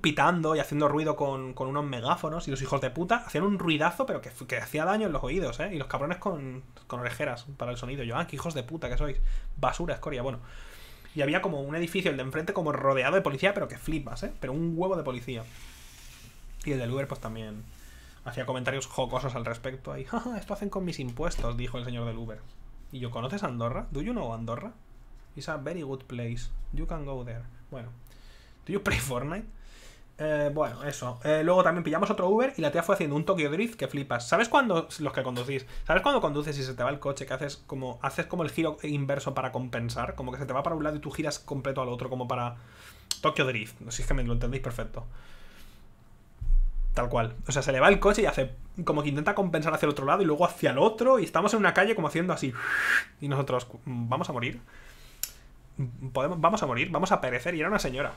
pitando y haciendo ruido con, unos megáfonos, y los hijos de puta hacían un ruidazo, pero que, hacía daño en los oídos, ¿eh? Y los cabrones con, con orejeras para el sonido. Yo, ah, qué hijos de puta que sois. Basura, escoria, bueno. Y había como un edificio, el de enfrente, como rodeado de policía, pero que flipas, ¿eh? Pero un huevo de policía. Y el del Uber, pues también hacía comentarios jocosos al respecto. Ahí, esto hacen con mis impuestos, dijo el señor del Uber. Y yo, ¿conoces Andorra? ¿Do you know Andorra? It's a very good place. You can go there. Bueno. ¿Do you play Fortnite? Eh, bueno, eso. Eh, luego también pillamos otro Uber y la tía fue haciendo un Tokyo Drift que flipas. ¿Sabes cuando los que conducís? ¿Sabes cuando conduces y se te va el coche que haces como haces como el giro inverso para compensar, como que se te va para un lado y tú giras completo al otro como para Tokyo Drift, si es que me lo entendéis perfecto. Tal cual. O sea, se le va el coche y hace como que intenta compensar hacia el otro lado y luego hacia el otro y estamos en una calle como haciendo así. Y nosotros mm, vamos a morir. Mm, vamos a morir, vamos a perecer y era una señora.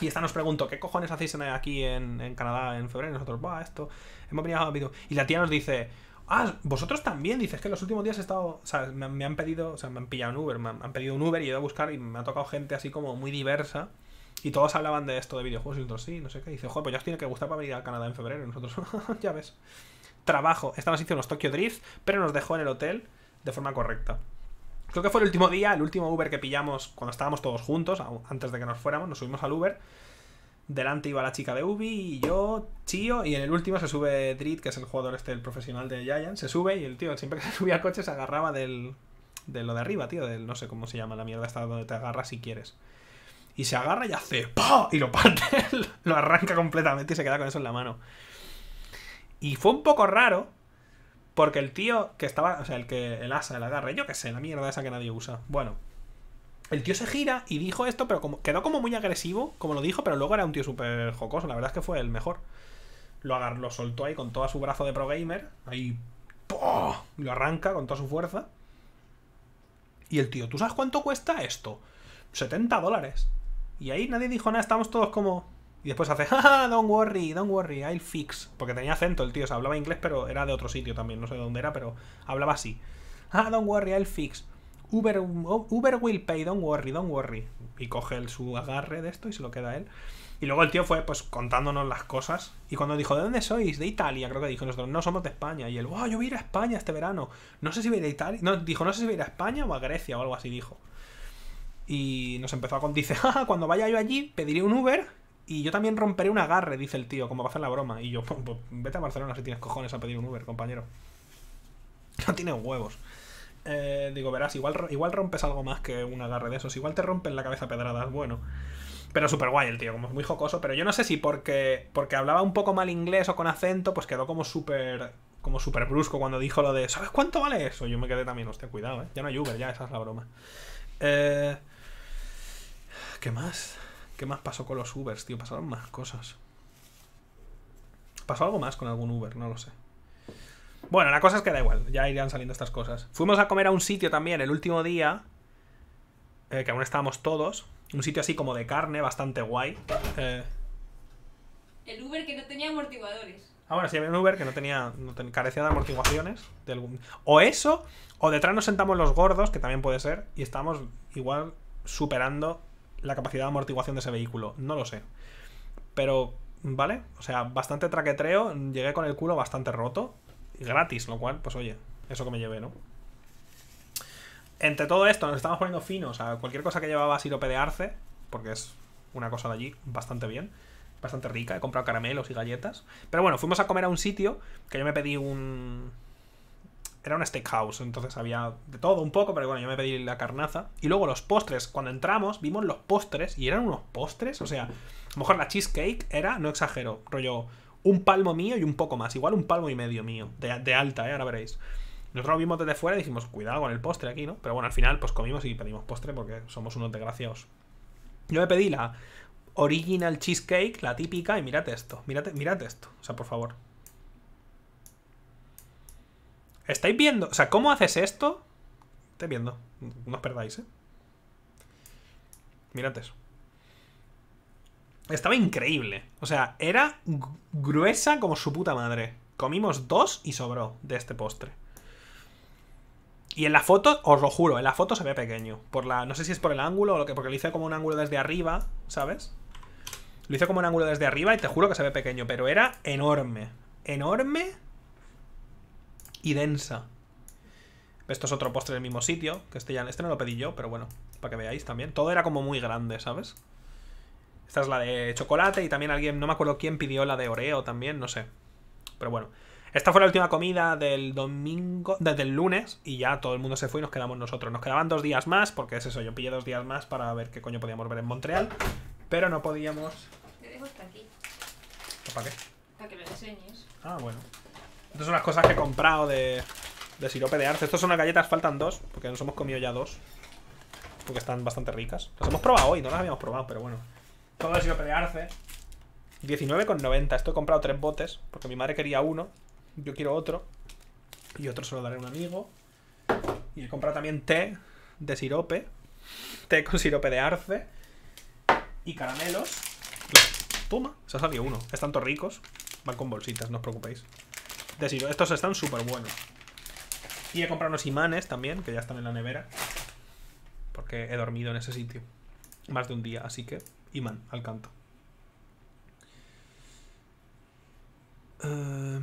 Y esta nos preguntó, ¿qué cojones hacéis aquí en, Canadá en febrero? Y nosotros, va, esto, hemos venido Y la tía nos dice, ah, vosotros también, dices que los últimos días he estado, o sea, me, han pedido, o sea, me han pillado un Uber, me han, pedido un Uber y he ido a buscar y me ha tocado gente así como muy diversa. Y todos hablaban de esto de videojuegos y nosotros, sí, no sé qué. dice, joder, pues ya os tiene que gustar para venir a Canadá en febrero. Y nosotros, <laughs> ya ves. Trabajo. Esta nos hizo unos Tokyo Drift, pero nos dejó en el hotel de forma correcta. Creo que fue el último día, el último Uber que pillamos cuando estábamos todos juntos, antes de que nos fuéramos, nos subimos al Uber. Delante iba la chica de Ubi y yo, Chío, y en el último se sube Drit, que es el jugador este, el profesional de Giant, se sube y el tío siempre que se <laughs> subía al coche se agarraba del, de lo de arriba, tío, del no sé cómo se llama la mierda esta donde te agarras si quieres. Y se agarra y hace ¡pah! Y lo parte, <laughs> lo arranca completamente y se queda con eso en la mano. Y fue un poco raro, porque el tío que estaba, o sea, el que el asa, el agarre, yo qué sé, la mierda esa que nadie usa. Bueno, el tío se gira y dijo esto, pero como, quedó como muy agresivo, como lo dijo, pero luego era un tío súper jocoso. La verdad es que fue el mejor. Lo, lo soltó ahí con todo su brazo de pro gamer. Ahí ¡Poh! lo arranca con toda su fuerza. Y el tío, ¿tú sabes cuánto cuesta esto? 70 dólares. Y ahí nadie dijo nada, estamos todos como. Y después hace, ¡ah! <laughs> don't worry, don't worry, I'll fix. Porque tenía acento el tío, o sea, hablaba inglés, pero era de otro sitio también, no sé de dónde era, pero hablaba así. Ah, don't worry, I'll fix. Uber, Uber will pay, don't worry, don't worry. Y coge el, su agarre de esto y se lo queda a él. Y luego el tío fue, pues, contándonos las cosas. Y cuando dijo, ¿de dónde sois? De Italia, creo que dijo. Nosotros, no somos de España. Y él, wow, yo voy a ir a España este verano. No sé si voy a ir a Italia. No, dijo, no sé si voy a ir a España o a Grecia o algo así, dijo. Y nos empezó a contar, dice, Ah, cuando vaya yo allí, pediré un Uber y yo también romperé un agarre, dice el tío, como a hacer la broma. Y yo, <laughs> pues, vete a Barcelona si tienes cojones a pedir un Uber, compañero. <laughs> No tienes huevos. Eh, digo, verás, igual, igual rompes algo más que un agarre de esos. Igual te rompen la cabeza pedradas, bueno. Pero súper guay el tío, como es muy jocoso. Pero yo no sé si porque, porque hablaba un poco mal inglés o con acento, pues quedó como súper como súper brusco cuando dijo lo de ¿Sabes cuánto vale eso? Yo me quedé también, hostia, cuidado, ¿eh? Ya no hay Uber, ya, esa es la broma. Eh, ¿Qué más? ¿Qué más pasó con los Ubers, tío? Pasaron más cosas. Pasó algo más con algún Uber, no lo sé. Bueno, la cosa es que da igual, ya irían saliendo estas cosas. Fuimos a comer a un sitio también el último día, eh, que aún estábamos todos. Un sitio así como de carne, bastante guay. Eh. El Uber que no tenía amortiguadores. Ah, bueno, sí, había un Uber que no tenía, no carecía de amortiguaciones. O eso, o detrás nos sentamos los gordos, que también puede ser, y estamos igual superando la capacidad de amortiguación de ese vehículo. No lo sé. Pero, ¿vale? O sea, bastante traquetreo. Llegué con el culo bastante roto. Gratis, lo cual, pues oye, eso que me llevé, ¿no? Entre todo esto, nos estábamos poniendo finos sea, cualquier cosa que llevaba sirope de arce, porque es una cosa de allí bastante bien, bastante rica. He comprado caramelos y galletas. Pero bueno, fuimos a comer a un sitio que yo me pedí un, era un steakhouse, entonces había de todo un poco, pero bueno, yo me pedí la carnaza. Y luego los postres, cuando entramos, vimos los postres y eran unos postres, o sea, a lo mejor la cheesecake era, no exagero, rollo un palmo mío y un poco más, igual un palmo y medio mío, de, alta, ¿eh? ahora veréis. Nosotros lo vimos desde fuera y dijimos, cuidado con el postre aquí, ¿no? Pero bueno, al final pues comimos y pedimos postre porque somos unos desgraciados. Yo me pedí la original cheesecake, la típica, y mirate esto, mirate esto, o sea, por favor. ¿Estáis viendo? O sea, ¿cómo haces esto? Estoy viendo. No os perdáis, ¿eh? Mirad eso. Estaba increíble. O sea, era gruesa como su puta madre. Comimos dos y sobró de este postre. Y en la foto, os lo juro, en la foto se ve pequeño. Por la, no sé si es por el ángulo o lo que, porque lo hice como un ángulo desde arriba, ¿sabes? Lo hice como un ángulo desde arriba y te juro que se ve pequeño, pero era enorme. Enorme y densa. Esto es otro postre del mismo sitio, que este ya este no lo pedí yo, pero bueno, para que veáis también. Todo era como muy grande, ¿sabes? Esta es la de chocolate y también alguien, no me acuerdo quién pidió la de Oreo también, no sé. Pero bueno, esta fue la última comida del domingo, desde lunes, y ya todo el mundo se fue y nos quedamos nosotros. Nos quedaban dos días más, porque es eso, yo pillé dos días más para ver qué coño podíamos ver en Montreal, pero no podíamos... Te dejo hasta aquí. ¿Para qué? Para que lo enseñes. Ah, bueno. Estas son las cosas que he comprado de, sirope de arce. Estas son las galletas, faltan dos, porque nos hemos comido ya dos. Porque están bastante ricas. Las hemos probado hoy, no las habíamos probado, pero bueno. Todo el sirope de arce. 19,90. Esto he comprado tres botes, porque mi madre quería uno. Yo quiero otro. Y otro se lo daré a un amigo. Y he comprado también té de sirope. Té con sirope de arce. Y caramelos. Toma, se ha salido uno. Están todos ricos. Van con bolsitas, no os preocupéis. Estos están súper buenos. Y he comprado unos imanes también, que ya están en la nevera. Porque he dormido en ese sitio. Más de un día, así que imán al canto. Eh,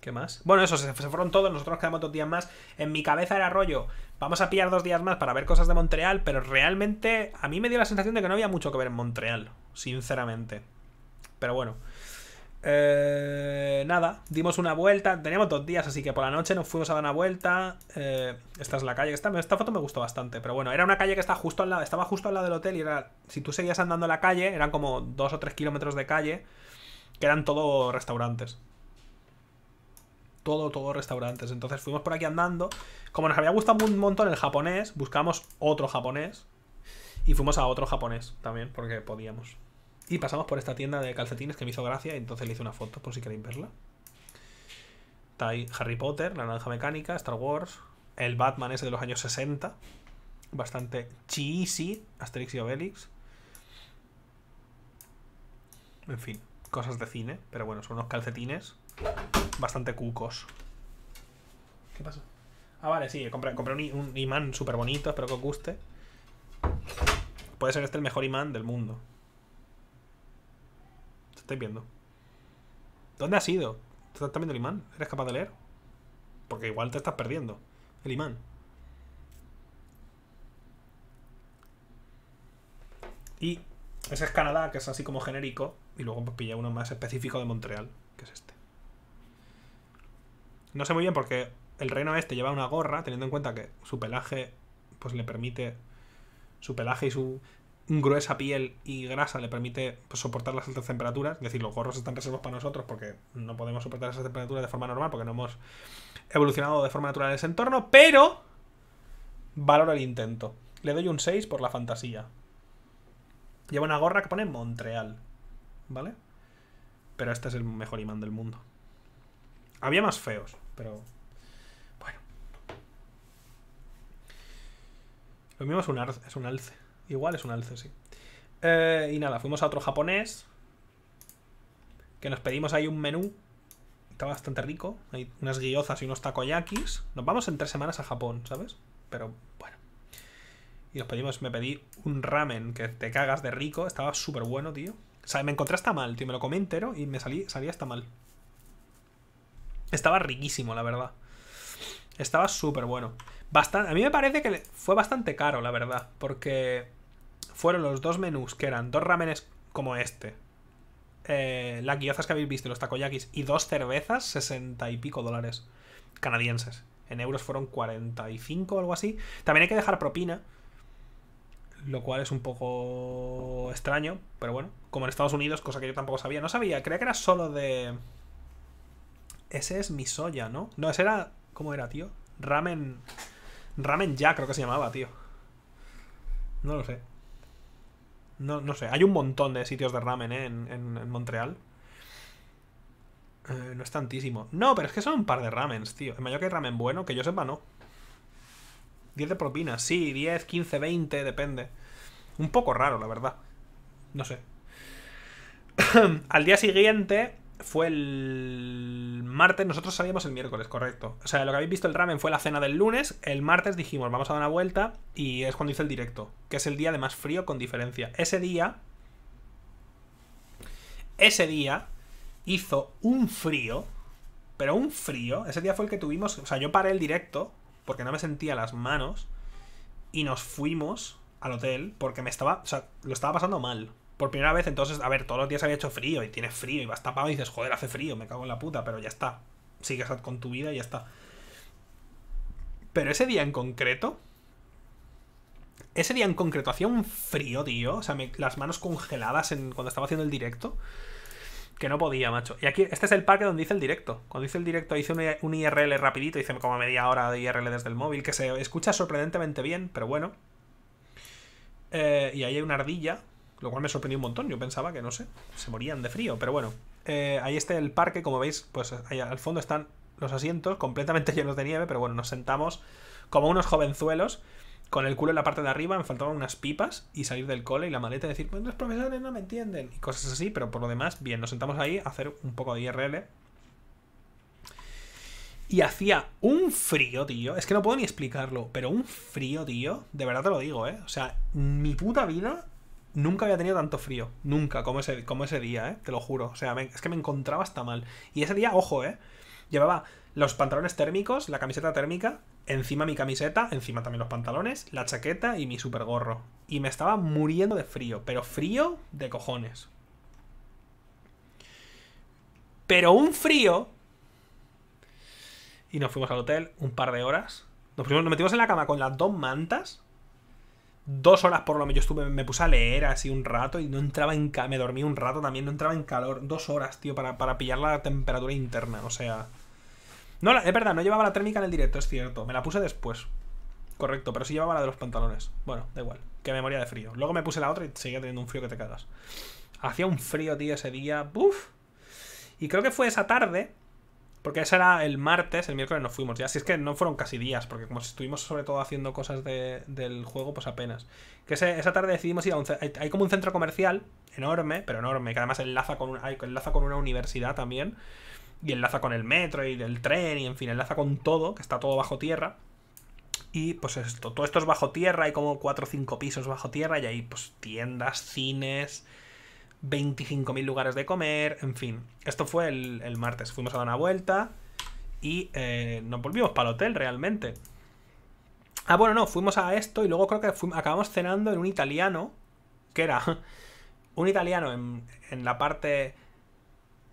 ¿Qué más? Bueno, eso, se, fueron todos, nosotros quedamos dos días más. En mi cabeza era rollo, vamos a pillar dos días más para ver cosas de Montreal, pero realmente a mí me dio la sensación de que no había mucho que ver en Montreal, sinceramente. Pero bueno, eh, nada, dimos una vuelta. Teníamos dos días, así que por la noche nos fuimos a dar una vuelta. Eh, esta es la calle. que está esta foto me gustó bastante, pero bueno, era una calle que estaba justo al lado, estaba justo al lado del hotel y era. Si tú seguías andando la calle, eran como dos o tres kilómetros de calle, que eran todo restaurantes. Todo, todo restaurantes. Entonces fuimos por aquí andando. Como nos había gustado un montón el japonés, buscamos otro japonés. Y fuimos a otro japonés también, porque podíamos. Y pasamos por esta tienda de calcetines que me hizo gracia, y entonces le hice una foto por si queréis verla. Está Harry Potter, La Naranja Mecánica, Star Wars, el Batman ese de los años 60, bastante cheesy, Asterix y Obelix. En fin, cosas de cine, pero bueno, son unos calcetines bastante cucos. ¿Qué pasa? Ah, vale, sí, compré, un, imán súper bonito, espero que os guste. Puede ser este el mejor imán del mundo estáis viendo. ¿Dónde has ido? ¿Tú estás viendo el imán? ¿Eres capaz de leer? Porque igual te estás perdiendo. El imán. Y ese es Canadá, que es así como genérico. Y luego pilla uno más específico de Montreal, que es este. No sé muy bien porque el reino este lleva una gorra, teniendo en cuenta que su pelaje, pues le permite. Su pelaje y su gruesa piel y grasa le permite soportar las altas temperaturas. Es decir, los gorros están reservados para nosotros porque no podemos soportar esas temperaturas de forma normal porque no hemos evolucionado de forma natural en ese entorno, pero valoro el intento. Le doy un 6 por la fantasía. Lleva una gorra que pone Montreal, ¿vale? Pero este es el mejor imán del mundo. Había más feos, pero bueno. Lo mismo es un, es un alce. Igual es un alce, sí. Eh, y nada, fuimos a otro japonés. Que nos pedimos ahí un menú. Estaba bastante rico. Hay unas guiozas y unos takoyakis. Nos vamos en tres semanas a Japón, ¿sabes? Pero bueno. Y nos pedimos, me pedí un ramen que te cagas de rico. Estaba súper bueno, tío. O sea, me encontré hasta mal, tío. Me lo comí entero y me salí, salía hasta mal. Estaba riquísimo, la verdad. Estaba súper bueno. Bastante, a mí me parece que fue bastante caro, la verdad. Porque fueron los dos menús que eran dos ramenes como este, la eh, las guiozas que habéis visto, los takoyakis y dos cervezas, 60 y pico dólares canadienses. En euros fueron 45 o algo así. También hay que dejar propina, lo cual es un poco extraño, pero bueno, como en Estados Unidos, cosa que yo tampoco sabía. No sabía, creía que era solo de... Ese es mi soya, ¿no? No, ese era... ¿Cómo era, tío? Ramen... Ramen ya creo que se llamaba, tío. No lo sé. No, no sé, hay un montón de sitios de ramen eh, en, en, Montreal. Eh, no es tantísimo. No, pero es que son un par de ramens, tío. En Mallorca hay ramen bueno, que yo sepa, no. 10 de propina, sí, 10, 15, 20, depende. Un poco raro, la verdad. No sé. <coughs> Al día siguiente, fue el martes, nosotros salíamos el miércoles, correcto. O sea, lo que habéis visto el ramen fue la cena del lunes, el martes dijimos, vamos a dar una vuelta y es cuando hice el directo, que es el día de más frío con diferencia. Ese día... Ese día hizo un frío, pero un frío, ese día fue el que tuvimos, o sea, yo paré el directo porque no me sentía las manos y nos fuimos al hotel porque me estaba, o sea, lo estaba pasando mal por primera vez, entonces, a ver, todos los días había hecho frío y tienes frío y vas tapado y dices, joder, hace frío, me cago en la puta, pero ya está. Sigues con tu vida y ya está. Pero ese día en concreto, ese día en concreto hacía un frío, tío. O sea, las manos congeladas en, cuando estaba haciendo el directo. Que no podía, macho. Y aquí, este es el parque donde hice el directo. Cuando hice el directo hice un, IRL rapidito, hice como media hora de IRL desde el móvil, que se escucha sorprendentemente bien, pero bueno. Eh, y ahí hay una ardilla, lo cual me sorprendió un montón. Yo pensaba que, no sé, se morían de frío. Pero bueno, eh, ahí está el parque. Como veis, pues ahí al fondo están los asientos completamente <laughs> llenos de nieve. Pero bueno, nos sentamos como unos jovenzuelos con el culo en la parte de arriba, me faltaban unas pipas y salir del cole y la maleta y decir, pues los profesores no me entienden y cosas así, pero por lo demás, bien, nos sentamos ahí a hacer un poco de IRL. Y hacía un frío, tío. Es que no puedo ni explicarlo, pero un frío, tío. De verdad te lo digo, ¿eh? O sea, mi puta vida Nunca había tenido tanto frío, nunca, como ese, como ese día, ¿eh? te lo juro. O sea, es que me encontraba hasta mal. Y ese día, ojo, ¿eh? Llevaba los pantalones térmicos, la camiseta térmica, encima mi camiseta, encima también los pantalones, la chaqueta y mi super gorro. Y me estaba muriendo de frío, pero frío de cojones. Pero un frío. Y nos fuimos al hotel un par de horas. Nos, fuimos, nos metimos en la cama con las dos mantas dos horas por lo menos. Yo estuve, me puse a leer así un rato y no entraba en me dormí un rato también, no entraba en calor. Dos horas, tío, para, para pillar la temperatura interna, o sea. No, es verdad, no llevaba la térmica en el directo, es cierto. Me la puse después. Correcto, pero sí llevaba la de los pantalones. Bueno, da igual, que memoria de frío. Luego me puse la otra y seguía teniendo un frío que te cagas. Hacía un frío, tío, ese día. ¡Buf! Y creo que fue esa tarde porque ese era el martes, el miércoles nos fuimos ya. así es que no fueron casi días, porque como estuvimos sobre todo haciendo cosas del juego, pues apenas. Que esa tarde decidimos ir a un... Hay, como un centro comercial, enorme, pero enorme, que además enlaza con, enlaza con una universidad también. Y enlaza con el metro y el tren, y en fin, enlaza con todo, que está todo bajo tierra. Y pues esto, todo esto es bajo tierra, hay como cuatro o cinco pisos bajo tierra, y hay pues tiendas, cines 25.000 lugares de comer, en fin. Esto fue el, martes. Fuimos a dar una vuelta y eh, nos volvimos para el hotel realmente. Ah, bueno, no, fuimos a esto y luego creo que acabamos cenando en un italiano, que era <laughs> un italiano en, la parte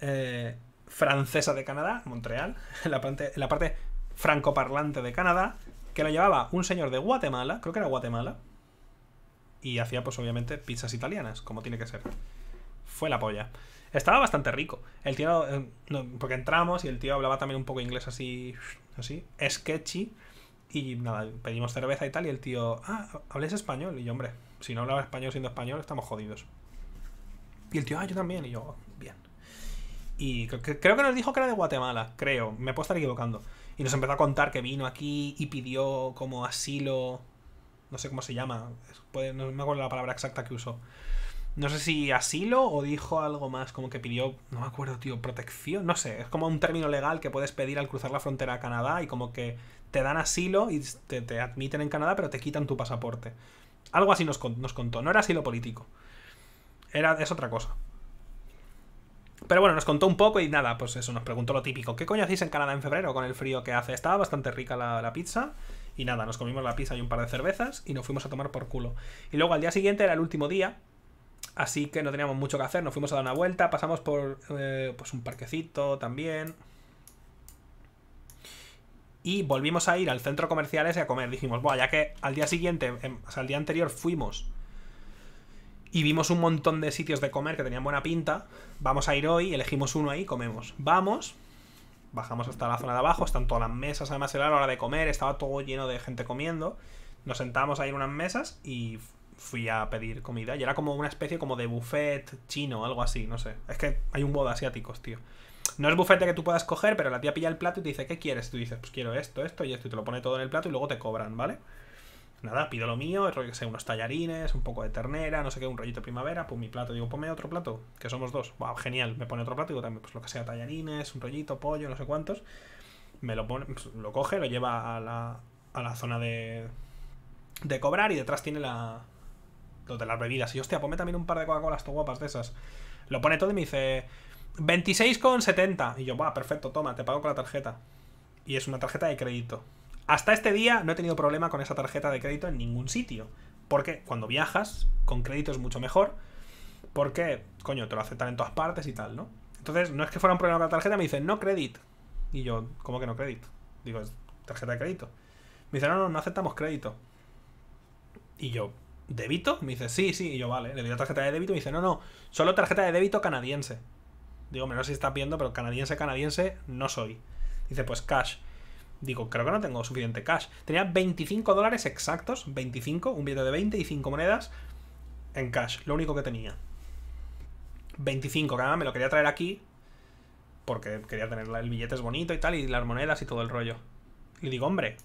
eh, francesa de Canadá, Montreal, <laughs> la en la parte francoparlante de Canadá, que lo llevaba un señor de Guatemala, creo que era Guatemala, y hacía pues obviamente pizzas italianas, como tiene que ser fue la polla. Estaba bastante rico. El tío, eh, porque entramos y el tío hablaba también un poco inglés así, así, sketchy. Y nada, pedimos cerveza y tal, y el tío, ah, ¿habléis español? Y yo, hombre, si no hablaba español siendo español, estamos jodidos. Y el tío, ah, yo también. Y yo, bien. Y creo que nos dijo que era de Guatemala, creo, me puedo estar equivocando. Y nos empezó a contar que vino aquí y pidió como asilo, no sé cómo se llama, no me acuerdo la palabra exacta que usó no sé si asilo o dijo algo más, como que pidió, no me acuerdo, tío, protección, no sé, es como un término legal que puedes pedir al cruzar la frontera a Canadá y como que te dan asilo y te, admiten en Canadá pero te quitan tu pasaporte. Algo así nos, contó, no era asilo político, era, es otra cosa. Pero bueno, nos contó un poco y nada, pues eso, nos preguntó lo típico, ¿qué coño hacéis en Canadá en febrero con el frío que hace? Estaba bastante rica la, la pizza. Y nada, nos comimos la pizza y un par de cervezas y nos fuimos a tomar por culo. Y luego al día siguiente era el último día Así que no teníamos mucho que hacer, nos fuimos a dar una vuelta, pasamos por eh, pues un parquecito también. Y volvimos a ir al centro comercial y a comer. Dijimos, bueno, ya que al día siguiente, em, o sea, al día anterior fuimos y vimos un montón de sitios de comer que tenían buena pinta, vamos a ir hoy, elegimos uno ahí, comemos. Vamos, bajamos hasta la zona de abajo, están todas las mesas, además era la hora de comer, estaba todo lleno de gente comiendo. Nos sentamos ahí en unas mesas y fui a pedir comida y era como una especie como de buffet chino, algo así, no sé. Es que hay un boda asiáticos, tío. No es bufete que tú puedas coger, pero la tía pilla el plato y te dice, ¿qué quieres? Y tú dices, pues quiero esto, esto y esto, y te lo pone todo en el plato y luego te cobran, ¿vale? Nada, pido lo mío, rollo que sé, unos tallarines, un poco de ternera, no sé qué, un rollito primavera, pues mi plato, digo, ponme otro plato, que somos dos. Wow, genial, me pone otro plato, digo también, pues lo que sea, tallarines, un rollito, pollo, no sé cuántos. Me lo pone, pues, lo coge, lo lleva a la, a la zona de, de cobrar y detrás tiene la, de las bebidas. Y hostia, ponme también un par de Coca-Colas guapas de esas. Lo pone todo y me dice 26,70. Y yo, va, perfecto, toma, te pago con la tarjeta. Y es una tarjeta de crédito. Hasta este día no he tenido problema con esa tarjeta de crédito en ningún sitio. Porque cuando viajas, con crédito es mucho mejor. Porque, coño, te lo aceptan en todas partes y tal, ¿no? Entonces, no es que fuera un problema con la tarjeta, me dicen, no crédito. Y yo, ¿cómo que no crédito? Digo, es tarjeta de crédito. Me dicen, no, no, no aceptamos crédito. Y yo, ¿debito? Me dice, sí, sí. yo, vale, le doy la tarjeta de débito. Me dice, no, no, solo tarjeta de débito canadiense. Digo, no sé si está viendo, pero canadiense, canadiense no soy. Dice, pues cash. Digo, creo que no tengo suficiente cash. Tenía 25 dólares exactos, 25, un billete de 20 y 5 monedas en cash, lo único que tenía. 25, que me lo quería traer aquí porque quería tener el billete bonito y tal, y las monedas y todo el rollo. Y digo, hombre,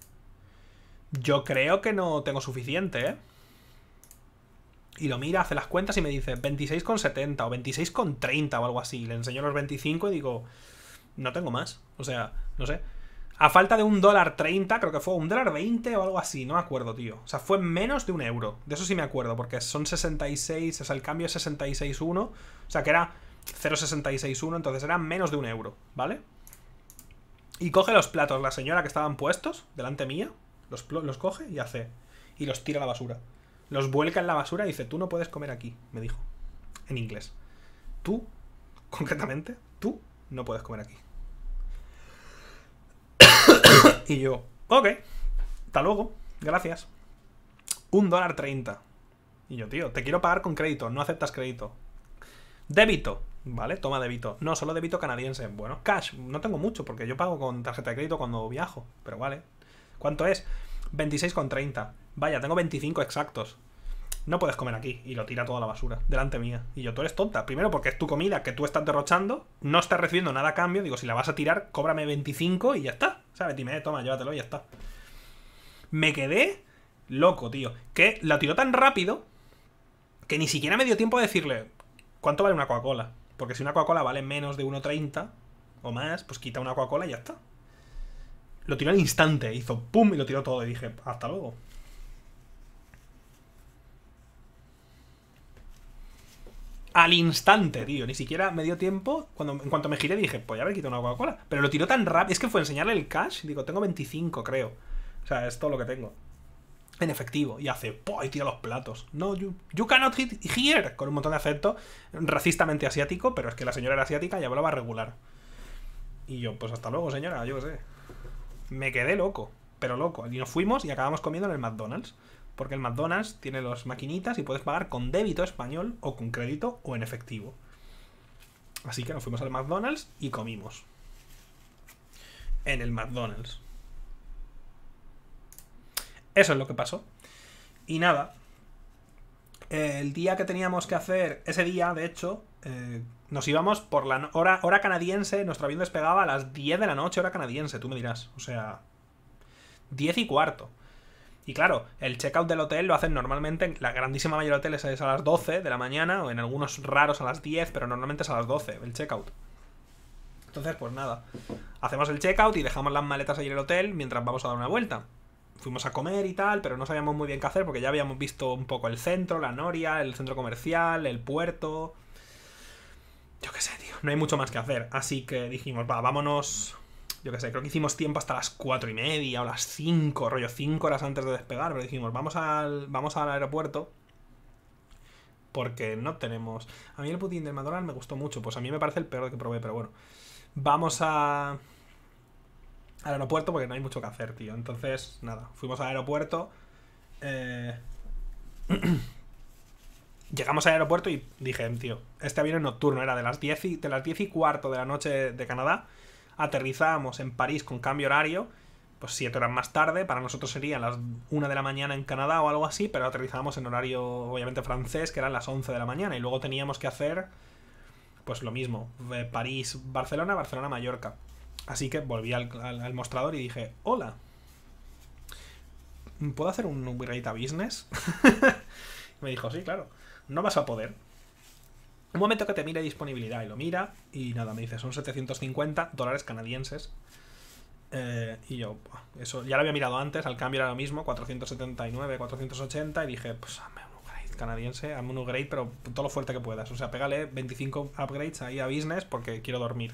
yo creo que no tengo suficiente, ¿eh? Y lo mira, hace las cuentas y me dice 26,70 o 26,30 o algo así. Le enseño los 25 y digo, no tengo más. O sea, no sé. A falta de un dólar 30, creo que fue un dólar 20 o algo así, no me acuerdo, tío. O sea, fue menos de un euro. De eso sí me acuerdo, porque son 66, o sea, el cambio es 66,1. O sea, que era 0,661, entonces era menos de un euro, ¿vale? Y coge los platos, la señora que estaban puestos delante mía, los, los coge y hace. Y los tira a la basura. Los vuelca en la basura y dice, tú no puedes comer aquí, me dijo, en inglés. Tú, concretamente, tú no puedes comer aquí. <coughs> y yo, ok, hasta luego, gracias. Un dólar treinta. Y yo, tío, te quiero pagar con crédito, no aceptas crédito. Débito, ¿vale? Toma débito. No, solo débito canadiense. Bueno, cash, no tengo mucho porque yo pago con tarjeta de crédito cuando viajo, pero vale. ¿Cuánto es? 26,30. Vaya, tengo 25 exactos. No puedes comer aquí. Y lo tira toda la basura, delante mía. Y yo, tú eres tonta. Primero, porque es tu comida que tú estás derrochando, no estás recibiendo nada a cambio. Digo, si la vas a tirar, cóbrame 25 y ya está. ¿Sabes? Dime, toma, llévatelo y ya está. Me quedé loco, tío. Que la tiró tan rápido que ni siquiera me dio tiempo a decirle, ¿cuánto vale una Coca-Cola? Porque si una Coca-Cola vale menos de 1,30 o más, pues quita una Coca-Cola y ya está. Lo tiró al instante, hizo pum y lo tiró todo y dije, hasta luego. al instante, tío. Ni siquiera me dio tiempo. Cuando, en cuanto me giré dije, pues ya haber quitado una Coca-Cola. Pero lo tiró tan rápido. Es que fue enseñarle el cash. Digo, tengo 25, creo. O sea, es todo lo que tengo. En efectivo. Y hace, po, y tira los platos. No, you, cannot hit here. Con un montón de acento racistamente asiático, pero es que la señora era asiática y hablaba regular. Y yo, pues hasta luego, señora, yo qué sé. Me quedé loco, pero loco. Y nos fuimos y acabamos comiendo en el McDonald's. Porque el McDonald's tiene las maquinitas y puedes pagar con débito español o con crédito o en efectivo. Así que nos fuimos al McDonald's y comimos. En el McDonald's. Eso es lo que pasó. Y nada. El día que teníamos que hacer, ese día, de hecho, eh, nos íbamos por la hora, hora canadiense, nuestro avión despegaba a las 10 de la noche, hora canadiense, tú me dirás. O sea, 10 y cuarto. Y claro, el checkout del hotel lo hacen normalmente, la grandísima mayoría de hoteles es a las 12 de la mañana, o en algunos raros a las 10, pero normalmente es a las 12 el checkout. Entonces, pues nada, hacemos el checkout y dejamos las maletas ahí en el hotel mientras vamos a dar una vuelta. Fuimos a comer y tal, pero no sabíamos muy bien qué hacer porque ya habíamos visto un poco el centro, la noria, el centro comercial, el puerto. Yo qué sé, tío, no hay mucho más que hacer. Así que dijimos, va, vámonos yo qué sé, creo que hicimos tiempo hasta las 4 y media o las 5, rollo 5 horas antes de despegar, pero dijimos, vamos al, vamos al aeropuerto porque no tenemos... A mí el pudín del madonna me gustó mucho, pues a mí me parece el peor que probé, pero bueno. Vamos a... al aeropuerto porque no hay mucho que hacer, tío. Entonces, nada, fuimos al aeropuerto. Eh... <clears throat> Llegamos al aeropuerto y dije, tío, este avión es nocturno, era de las 10 y, de las 10 y cuarto de la noche de Canadá aterrizábamos en París con cambio horario, pues siete horas más tarde, para nosotros sería las 1 de la mañana en Canadá o algo así, pero aterrizábamos en horario obviamente francés, que eran las 11 de la mañana, y luego teníamos que hacer pues lo mismo, eh, París, Barcelona, Barcelona, Mallorca. Así que volví al, mostrador y dije, hola, ¿puedo hacer un Uber Business? <laughs> me dijo, sí, claro, no vas a poder. Un momento que te mire disponibilidad y lo mira y nada, me dice, son 750 dólares canadienses. Eh, y yo, eso ya lo había mirado antes, al cambio era lo mismo, 479, 480 y dije, pues hazme un upgrade canadiense, hazme un upgrade, pero todo lo fuerte que puedas. O sea, pégale 25 upgrades ahí a business porque quiero dormir.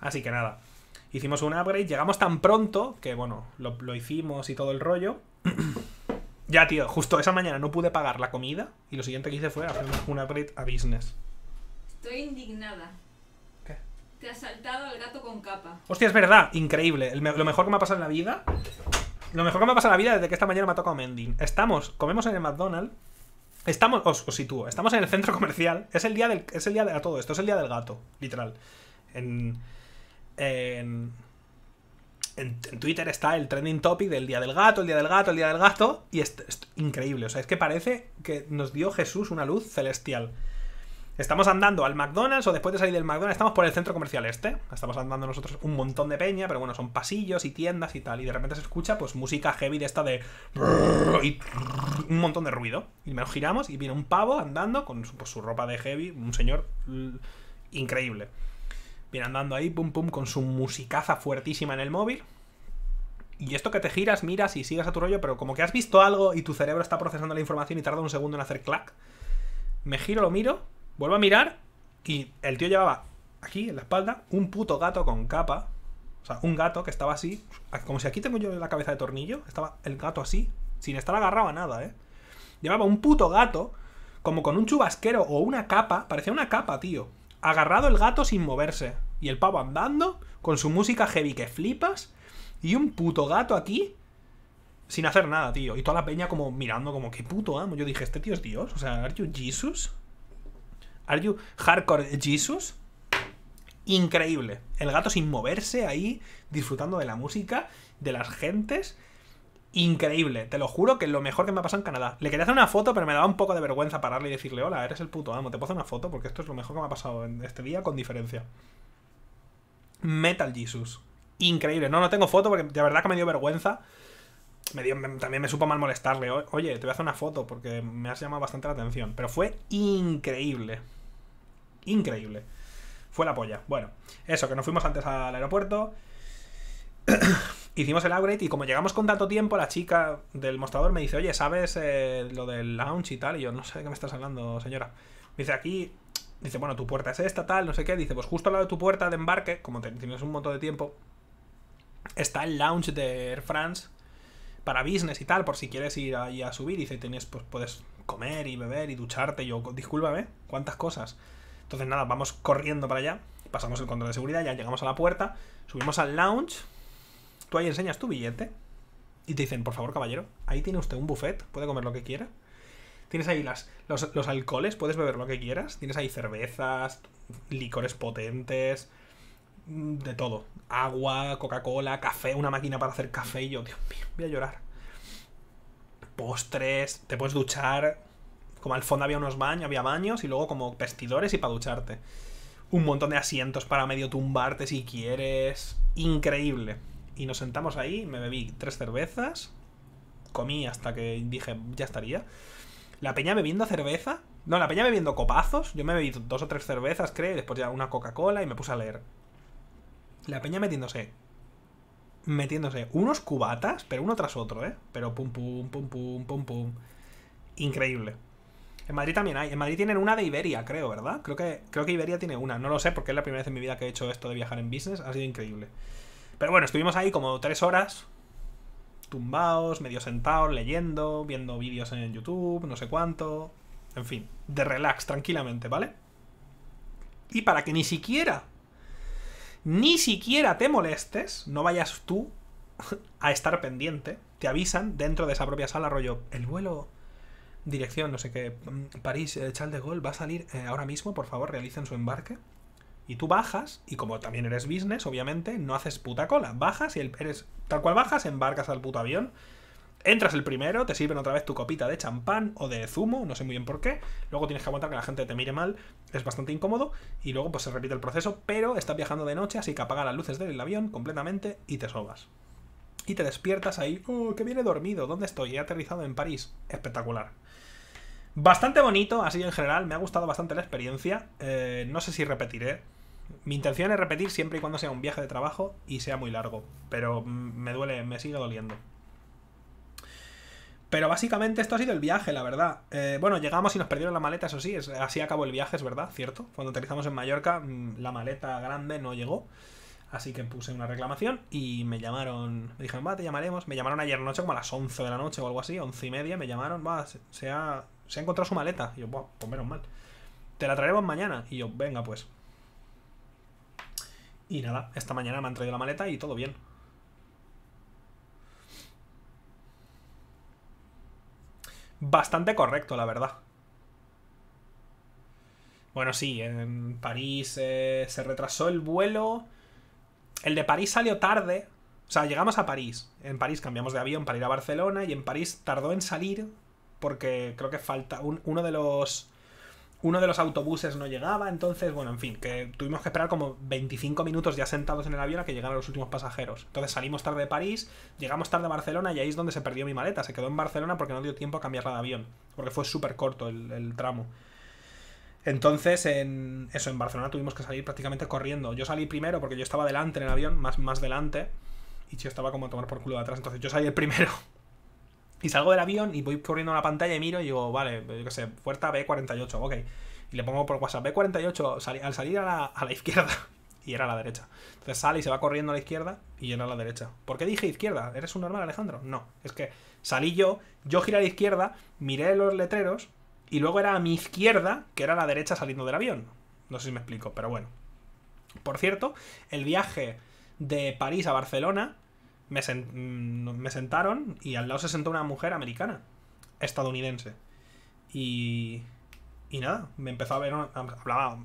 Así que nada, hicimos un upgrade, llegamos tan pronto que bueno, lo, lo hicimos y todo el rollo. Ya, tío, justo esa mañana no pude pagar la comida y lo siguiente que hice fue hacer una upgrade a business. Estoy indignada. ¿Qué? Te ha saltado el gato con capa. Hostia, es verdad, increíble. lo mejor que me ha pasado en la vida. Lo mejor que me ha pasado en la vida desde que esta mañana me ha tocado Mending. Estamos, comemos en el McDonald's. Estamos, os, os, sitúo, estamos en el centro <laughs> comercial. Es el día del. Es el día de todo esto, es el día del gato, literal. En. En en, Twitter está el trending topic del Día del Gato, el Día del Gato, el Día del Gato, y es, increíble. O sea, es que parece que nos dio Jesús una luz celestial. Estamos andando al McDonald's o después de salir del McDonald's, estamos por el centro comercial este. Estamos andando nosotros un montón de peña, pero bueno, son pasillos y tiendas y tal. Y de repente se escucha pues música heavy de esta de... un montón de ruido. Y nos giramos y viene un pavo andando con su pues, ropa de heavy, un señor increíble. Viene andando ahí, pum pum, con su musicaza fuertísima en el móvil. Y esto que te giras, miras y sigas a tu rollo, pero como que has visto algo y tu cerebro está procesando la información y tarda un segundo en hacer clac. Me giro, lo miro, vuelvo a mirar y el tío llevaba aquí, en la espalda, un puto gato con capa. O sea, un gato que estaba así, como si aquí tengo yo la cabeza de tornillo, estaba el gato así, sin estar agarrado a nada, ¿eh? Llevaba un puto gato, como con un chubasquero o una capa, parecía una capa, tío agarrado el gato sin moverse. Y el pavo andando, con su música heavy que flipas. Y un puto gato aquí, sin hacer nada, tío. Y toda la peña como mirando, como, que puto amo. Yo dije, este tío es Dios. O sea, ¿are you Jesus? ¿Are you hardcore Jesus? Increíble. El gato sin moverse ahí, disfrutando de la música, de las gentes increíble. Te lo juro que es lo mejor que me ha pasado en Canadá. Le quería hacer una foto, pero me daba un poco de vergüenza pararle y decirle, hola, eres el puto amo, te puedo hacer una foto porque esto es lo mejor que me ha pasado en este día con diferencia. Metal Jesus. Increíble. No, no tengo foto porque de verdad que me dio vergüenza. también me supo mal molestarle. Oye, te voy a hacer una foto porque me has llamado bastante la atención. Pero fue increíble. Increíble. Fue la polla. Bueno, eso, que nos fuimos antes al aeropuerto. <clears throat> hicimos el upgrade y como llegamos con tanto tiempo, la chica del mostrador me dice, oye, ¿sabes eh, lo del lounge y tal? Y yo, no sé de qué me estás hablando, señora. Me dice, aquí, dice, bueno, tu puerta es esta, tal, no sé qué. Dice, pues justo al lado de tu puerta de embarque, como tienes un montón de tiempo, está el lounge de Air France para business y tal, por si quieres ir ahí a subir. Dice, tienes, pues puedes comer y beber y ducharte. Y yo, discúlpame, ¿cuántas cosas? Entonces, nada, vamos corriendo para allá, pasamos el control de seguridad, ya llegamos a la puerta, subimos al lounge Tú ahí enseñas tu billete y te dicen, por favor, caballero, ahí tiene usted un buffet, puede comer lo que quiera. Tienes ahí las, los, los alcoholes, puedes beber lo que quieras. Tienes ahí cervezas, licores potentes, mm, de todo. Agua, Coca-Cola, café, una máquina para hacer café. Y yo, Dios mío, voy a llorar. Postres, te puedes duchar. Como al fondo había unos baños, había baños y luego como vestidores y para ducharte. Un montón de asientos para medio tumbarte si quieres. Increíble y nos sentamos ahí, me bebí tres cervezas, comí hasta que dije, ya estaría. La peña bebiendo cerveza, no, la peña bebiendo copazos, yo me bebí dos o tres cervezas, creo, y después ya una Coca-Cola y me puse a leer. La peña metiéndose metiéndose unos cubatas, pero uno tras otro, ¿eh? Pero pum, pum, pum, pum, pum, pum. Increíble. En Madrid también hay. En Madrid tienen una de Iberia, creo, ¿verdad? Creo que, creo que Iberia tiene una. No lo sé porque es la primera vez en mi vida que he hecho esto de viajar en business. Ha sido increíble. Pero bueno, estuvimos ahí como tres horas, tumbados, medio sentados, leyendo, viendo vídeos en YouTube, no sé cuánto. En fin, de relax, tranquilamente, ¿vale? Y para que ni siquiera, ni siquiera te molestes, no vayas tú <laughs> a estar pendiente, te avisan dentro de esa propia sala, rollo, el vuelo, dirección, no sé qué, mm, París, eh, Charles de Gaulle, va a salir eh, ahora mismo, por favor, realicen su embarque. Y tú bajas, y como también eres business, obviamente, no haces puta cola. Bajas y eres. Tal cual bajas, embarcas al puto avión. Entras el primero, te sirven otra vez tu copita de champán o de zumo, no sé muy bien por qué. Luego tienes que aguantar que la gente te mire mal, es bastante incómodo. Y luego pues se repite el proceso, pero estás viajando de noche, así que apaga las luces del avión completamente y te sobas. Y te despiertas ahí, oh, que viene dormido, ¿dónde estoy? He aterrizado en París. Espectacular. Bastante bonito, así en general, me ha gustado bastante la experiencia. Eh, no sé si repetiré. Mi intención es repetir siempre y cuando sea un viaje de trabajo y sea muy largo, pero me duele, me sigue doliendo. Pero básicamente esto ha sido el viaje, la verdad. Eh, bueno, llegamos y nos perdieron la maleta, eso sí, es, así acabó el viaje, es verdad, cierto. Cuando aterrizamos en Mallorca, la maleta grande no llegó. Así que puse una reclamación y me llamaron. Me dijeron, va, te llamaremos. Me llamaron ayer noche, como a las 11 de la noche o algo así, 11 y media. Me llamaron, va, se, ha, se ha encontrado su maleta. Y yo, pues menos mal. Te la traeremos mañana. Y yo, venga, pues. Y nada, esta mañana me han traído la maleta y todo bien. Bastante correcto, la verdad. Bueno, sí, en París eh, se retrasó el vuelo. El de París salió tarde. O sea, llegamos a París. En París cambiamos de avión para ir a Barcelona y en París tardó en salir porque creo que falta uno de los uno de los autobuses no llegaba, entonces, bueno, en fin, que tuvimos que esperar como 25 minutos ya sentados en el avión a que llegaran los últimos pasajeros. Entonces salimos tarde de París, llegamos tarde a Barcelona y ahí es donde se perdió mi maleta. Se quedó en Barcelona porque no dio tiempo a cambiarla de avión, porque fue súper corto el, tramo. Entonces, en eso, en Barcelona tuvimos que salir prácticamente corriendo. Yo salí primero porque yo estaba delante en el avión, más, más delante, y yo estaba como a tomar por culo de atrás. Entonces yo salí el primero y salgo del avión y voy corriendo a la pantalla y miro y digo, vale, yo qué sé, puerta B48, ok. Y le pongo por WhatsApp B48 al salir a la, a la izquierda. <laughs> y era a la derecha. Entonces sale y se va corriendo a la izquierda y era a la derecha. ¿Por qué dije izquierda? ¿Eres un normal, Alejandro? No, es que salí yo, yo giré a la izquierda, miré los letreros y luego era a mi izquierda, que era a la derecha saliendo del avión. No sé si me explico, pero bueno. Por cierto, el viaje de París a Barcelona Mm, me, sentaron y al lado se sentó una mujer americana, estadounidense. Y, y nada, me empezó a ver, hablaba,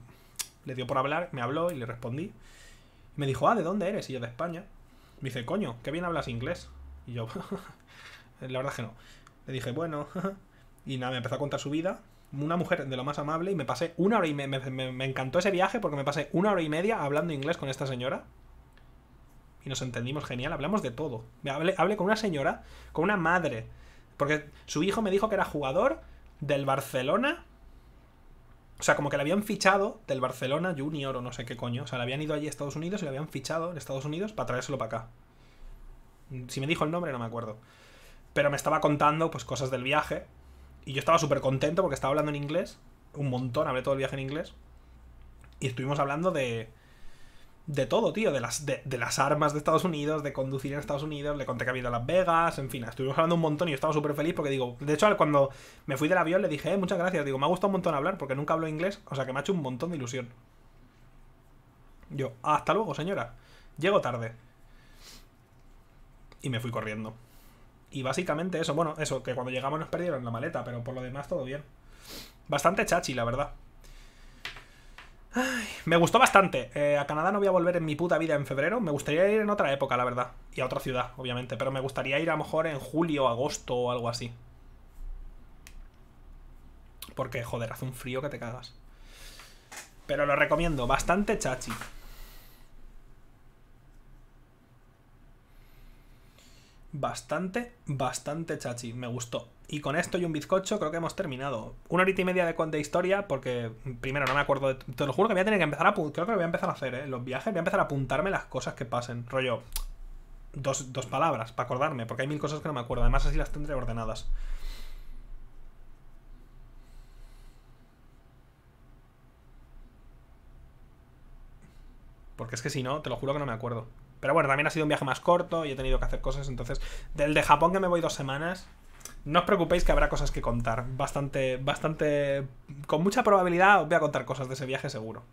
le dio por hablar, me habló y le respondí. Me dijo, ah, ¿de dónde eres? Y yo, de España. Me dice, coño, qué bien hablas inglés. Y yo, <laughs> la verdad es que no. Le dije, bueno, <laughs> y nada, me empezó a contar su vida. Una mujer de lo más amable y me pasé una hora y me, me encantó ese viaje porque me pasé una hora y media hablando inglés con esta señora y nos entendimos genial, hablamos de todo. hablé, hablé, con una señora, con una madre, porque su hijo me dijo que era jugador del Barcelona. O sea, como que le habían fichado del Barcelona Junior o no sé qué coño. O sea, le habían ido allí a Estados Unidos y le habían fichado en Estados Unidos para traérselo para acá. Si me dijo el nombre, no me acuerdo. Pero me estaba contando pues cosas del viaje. Y yo estaba súper contento porque estaba hablando en inglés. Un montón, hablé todo el viaje en inglés. Y estuvimos hablando de, de todo, tío, de las, de, las armas de Estados Unidos, de conducir en Estados Unidos, le conté que había ido a Las Vegas, en fin, estuvimos hablando un montón y yo estaba súper feliz porque digo, de hecho cuando me fui del avión le dije, eh, muchas gracias, digo, me ha gustado un montón hablar porque nunca hablo inglés, o sea que me ha hecho un montón de ilusión. Yo, hasta luego señora, llego tarde. Y me fui corriendo. Y básicamente eso, bueno, eso, que cuando llegamos nos perdieron la maleta, pero por lo demás todo bien. Bastante chachi, la verdad me gustó bastante. Eh, a Canadá no voy a volver en mi puta vida en febrero. Me gustaría ir en otra época, la verdad. Y a otra ciudad, obviamente. Pero me gustaría ir a lo mejor en julio, agosto o algo así. Porque, joder, hace un frío que te cagas. Pero lo recomiendo, bastante chachi. Bastante, bastante chachi. Me gustó. Y con esto y un bizcocho creo que hemos terminado. Una horita y media de, de historia, porque mm, primero no me acuerdo de... Te lo juro que voy a tener que empezar a... Creo que lo voy a empezar a hacer, ¿eh? Los viajes, voy a empezar a apuntarme las cosas que pasen. Rollo, dos, dos palabras para acordarme, porque hay mil cosas que no me acuerdo. Además así las tendré ordenadas. Porque es que si no, te lo juro que no me acuerdo. Pero bueno, también ha sido un viaje más corto y he tenido que hacer cosas. Entonces, del de Japón que me voy dos semanas, no os preocupéis que habrá cosas que contar. Bastante, bastante. Con mucha probabilidad os voy a contar cosas de ese viaje seguro.